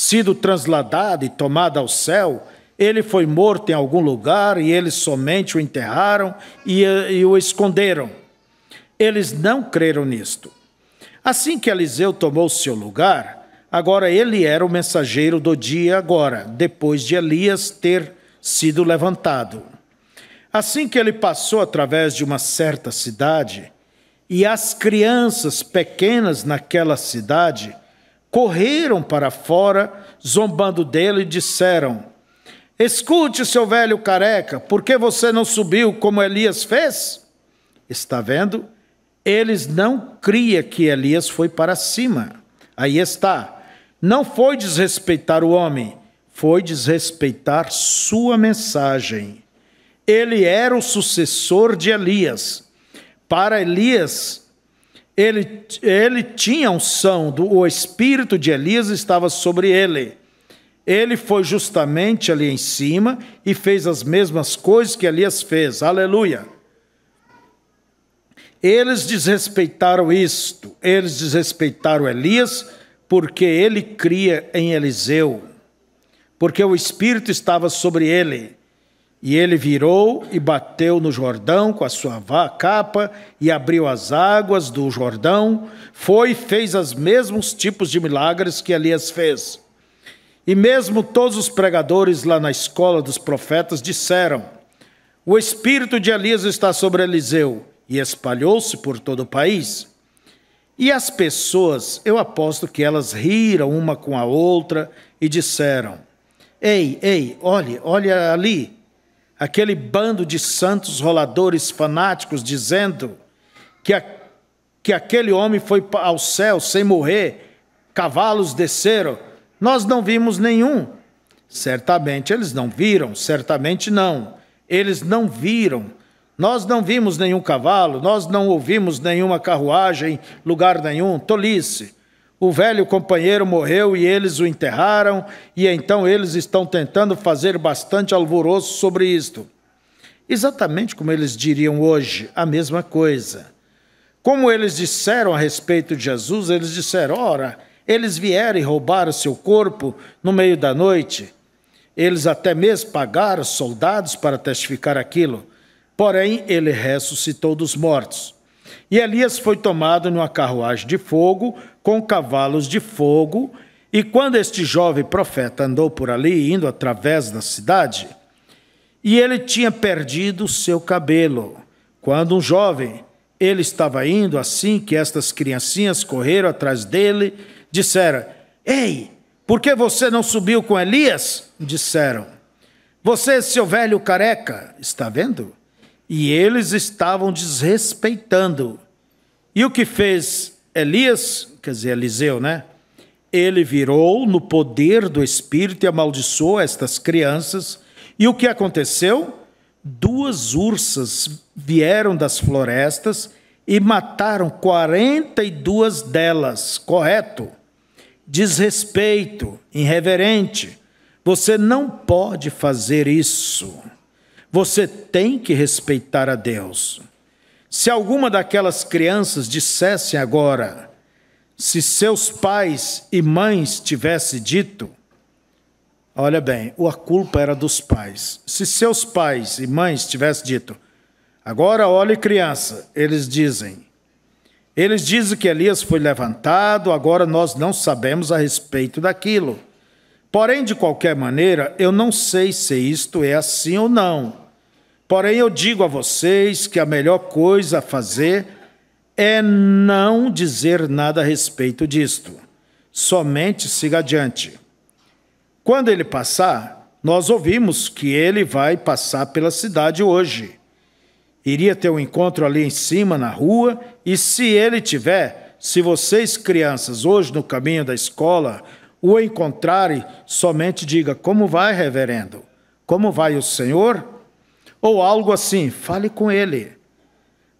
sido transladado e tomado ao céu, ele foi morto em algum lugar e eles somente o enterraram e, e o esconderam. Eles não creram nisto. Assim que Eliseu tomou seu lugar, agora ele era o mensageiro do dia agora, depois de Elias ter sido levantado. Assim que ele passou através de uma certa cidade, e as crianças pequenas naquela cidade correram para fora, zombando dele, e disseram: Escute, seu velho careca, por que você não subiu como Elias fez? Está vendo? Eles não criam que Elias foi para cima. Aí está. Não foi desrespeitar o homem, foi desrespeitar sua mensagem. Ele era o sucessor de Elias. Para Elias, ele, ele tinha unção, um o espírito de Elias estava sobre ele. Ele foi justamente ali em cima e fez as mesmas coisas que Elias fez. Aleluia. Eles desrespeitaram isto, eles desrespeitaram Elias, porque ele cria em Eliseu, porque o Espírito estava sobre ele. E ele virou e bateu no Jordão com a sua capa e abriu as águas do Jordão. Foi e fez os mesmos tipos de milagres que Elias fez. E mesmo todos os pregadores lá na escola dos profetas disseram: O espírito de Elias está sobre Eliseu. E espalhou-se por todo o país. E as pessoas, eu aposto que elas riram uma com a outra e disseram: Ei, ei, olhe, olha ali aquele bando de santos roladores fanáticos dizendo que, a, que aquele homem foi ao céu sem morrer, cavalos desceram, nós não vimos nenhum. Certamente eles não viram, certamente não. Eles não viram. Nós não vimos nenhum cavalo, nós não ouvimos nenhuma carruagem, lugar nenhum, tolice. O velho companheiro morreu e eles o enterraram, e então eles estão tentando fazer bastante alvoroço sobre isto. Exatamente como eles diriam hoje, a mesma coisa. Como eles disseram a respeito de Jesus, eles disseram: ora, eles vieram e roubaram seu corpo no meio da noite. Eles até mesmo pagaram soldados para testificar aquilo. Porém, ele ressuscitou dos mortos. E Elias foi tomado numa carruagem de fogo, com cavalos de fogo, e quando este jovem profeta andou por ali, indo através da cidade, e ele tinha perdido seu cabelo. Quando um jovem, ele estava indo assim que estas criancinhas correram atrás dele, disseram: Ei, por que você não subiu com Elias? Disseram: Você, seu velho careca, está vendo? e eles estavam desrespeitando. E o que fez Elias, quer dizer, Eliseu, né? Ele virou no poder do Espírito e amaldiçoou estas crianças. E o que aconteceu? Duas ursas vieram das florestas e mataram 42 delas, correto? Desrespeito, irreverente. Você não pode fazer isso. Você tem que respeitar a Deus. Se alguma daquelas crianças dissesse agora, se seus pais e mães tivessem dito, olha bem, a culpa era dos pais. Se seus pais e mães tivessem dito, agora olhe criança, eles dizem, eles dizem que Elias foi levantado, agora nós não sabemos a respeito daquilo. Porém, de qualquer maneira, eu não sei se isto é assim ou não. Porém, eu digo a vocês que a melhor coisa a fazer é não dizer nada a respeito disto. Somente siga adiante. Quando ele passar, nós ouvimos que ele vai passar pela cidade hoje. Iria ter um encontro ali em cima, na rua, e se ele tiver, se vocês, crianças, hoje no caminho da escola o encontrare, somente diga: Como vai, reverendo? Como vai o senhor? Ou algo assim, fale com ele.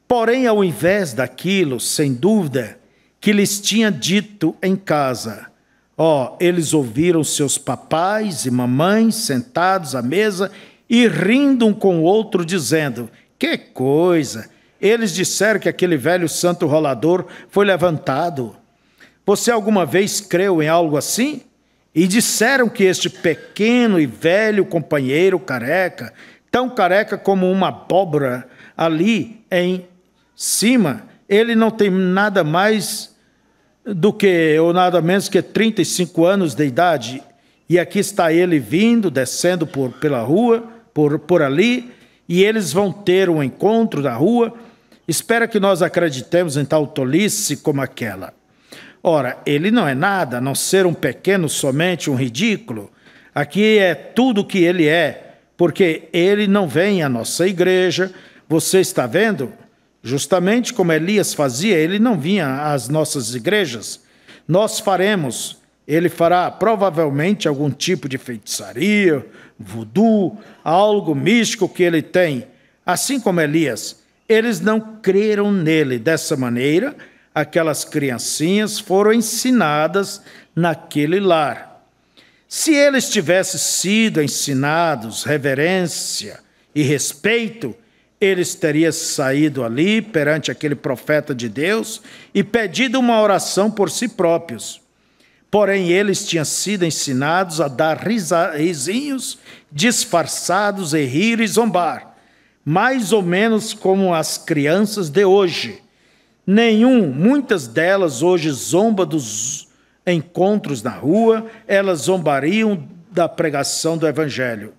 Porém, ao invés daquilo, sem dúvida, que lhes tinha dito em casa, ó, eles ouviram seus papais e mamães sentados à mesa e rindo um com o outro, dizendo: Que coisa! Eles disseram que aquele velho santo rolador foi levantado você alguma vez creu em algo assim? E disseram que este pequeno e velho companheiro careca, tão careca como uma abóbora, ali em cima, ele não tem nada mais do que, ou nada menos que 35 anos de idade. E aqui está ele vindo, descendo por, pela rua, por, por ali, e eles vão ter um encontro na rua. Espera que nós acreditemos em tal tolice como aquela. Ora, ele não é nada, a não ser um pequeno, somente um ridículo. Aqui é tudo o que ele é, porque ele não vem à nossa igreja. Você está vendo? Justamente como Elias fazia, ele não vinha às nossas igrejas. Nós faremos. Ele fará provavelmente algum tipo de feitiçaria, voodoo, algo místico que ele tem. Assim como Elias, eles não creram nele dessa maneira aquelas criancinhas foram ensinadas naquele lar. Se eles tivessem sido ensinados reverência e respeito, eles teriam saído ali perante aquele profeta de Deus e pedido uma oração por si próprios. Porém, eles tinham sido ensinados a dar risinhos disfarçados e rir e zombar, mais ou menos como as crianças de hoje Nenhum, muitas delas hoje zomba dos encontros na rua, elas zombariam da pregação do evangelho.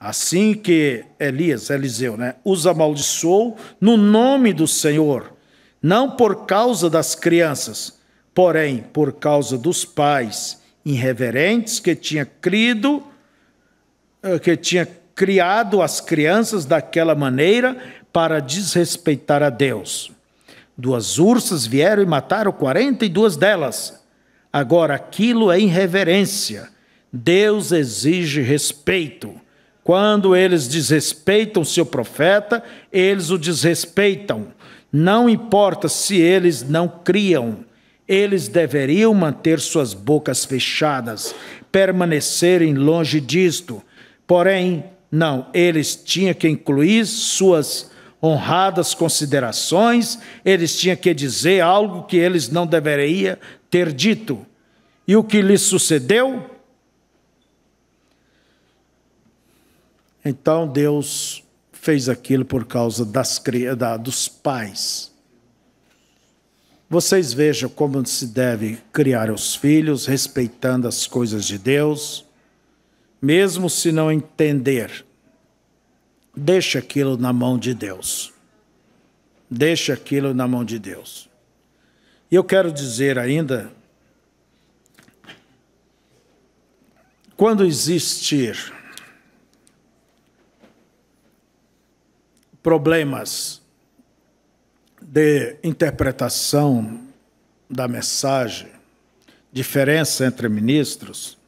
Assim que Elias, Eliseu, né, os amaldiçoou no nome do Senhor, não por causa das crianças, porém por causa dos pais irreverentes que tinha crido, eh, que tinha criado as crianças daquela maneira para desrespeitar a Deus. Duas ursas vieram e mataram quarenta e duas delas. Agora, aquilo é irreverência. Deus exige respeito. Quando eles desrespeitam seu profeta, eles o desrespeitam. Não importa se eles não criam, eles deveriam manter suas bocas fechadas, permanecerem longe disto. Porém, não, eles tinham que incluir suas honradas considerações, eles tinham que dizer algo que eles não deveriam ter dito. E o que lhes sucedeu? Então Deus fez aquilo por causa das, da, dos pais. Vocês vejam como se deve criar os filhos, respeitando as coisas de Deus, mesmo se não entender Deixa aquilo na mão de Deus. Deixa aquilo na mão de Deus. E eu quero dizer ainda, quando existir problemas de interpretação da mensagem, diferença entre ministros,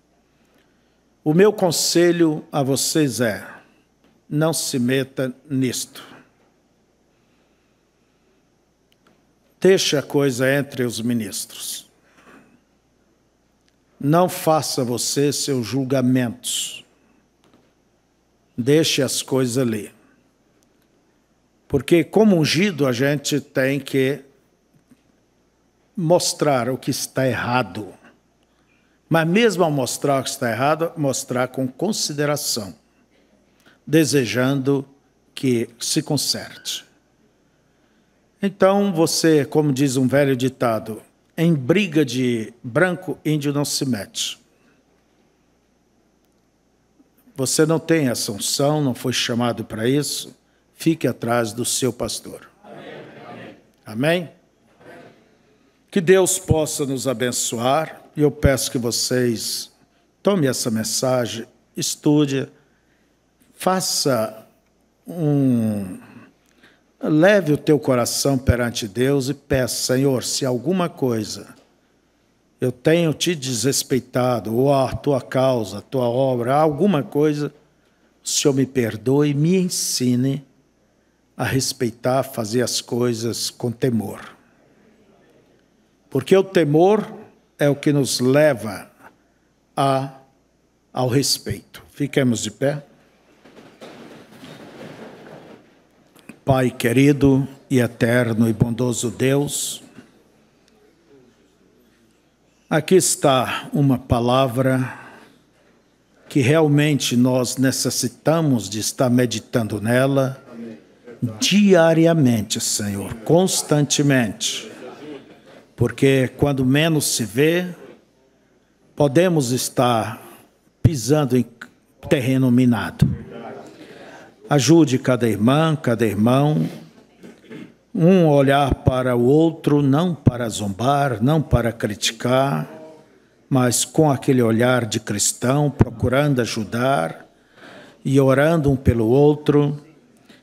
o meu conselho a vocês é: não se meta nisto. Deixe a coisa entre os ministros. Não faça você seus julgamentos. Deixe as coisas ali. Porque, como ungido, a gente tem que mostrar o que está errado. Mas, mesmo ao mostrar o que está errado, mostrar com consideração desejando que se conserte. Então, você, como diz um velho ditado, em briga de branco, índio não se mete. Você não tem essa unção, não foi chamado para isso, fique atrás do seu pastor. Amém? Amém? Amém? Que Deus possa nos abençoar e eu peço que vocês tome essa mensagem, estude faça um. Leve o teu coração perante Deus e peça, Senhor, se alguma coisa eu tenho te desrespeitado, ou a tua causa, a tua obra, alguma coisa, o Senhor me perdoe e me ensine a respeitar, a fazer as coisas com temor. Porque o temor é o que nos leva a, ao respeito. Fiquemos de pé. Pai querido e eterno e bondoso Deus, aqui está uma palavra que realmente nós necessitamos de estar meditando nela diariamente, Senhor, constantemente. Porque quando menos se vê, podemos estar pisando em terreno minado. Ajude cada irmã, cada irmão, um olhar para o outro, não para zombar, não para criticar, mas com aquele olhar de cristão, procurando ajudar e orando um pelo outro,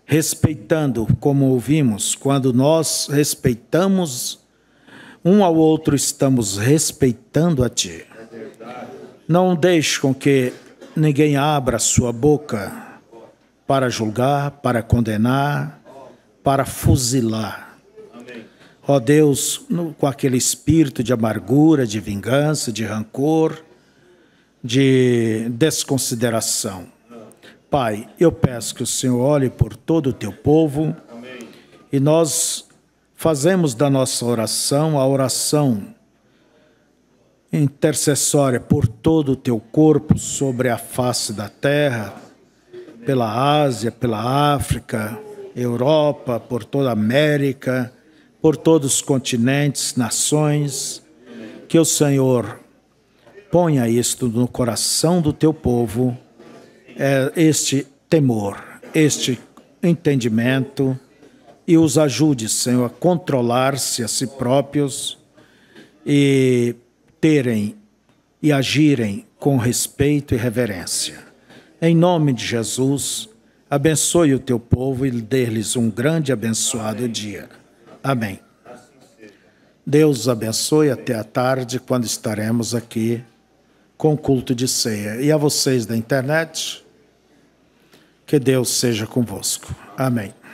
respeitando, como ouvimos, quando nós respeitamos um ao outro, estamos respeitando a Ti. Não deixe com que ninguém abra sua boca para julgar, para condenar, para fuzilar. Amém. Ó Deus, no, com aquele espírito de amargura, de vingança, de rancor, de desconsideração. Pai, eu peço que o Senhor olhe por todo o teu povo Amém. e nós fazemos da nossa oração a oração intercessória por todo o teu corpo sobre a face da terra pela Ásia, pela África, Europa, por toda a América, por todos os continentes, nações. Que o Senhor ponha isto no coração do teu povo, é este temor, este entendimento, e os ajude, Senhor, a controlar-se a si próprios e terem e agirem com respeito e reverência em nome de Jesus, abençoe o teu povo e dê-lhes um grande abençoado Amém. dia. Amém. Deus abençoe até a tarde, quando estaremos aqui com culto de ceia. E a vocês da internet, que Deus seja convosco. Amém.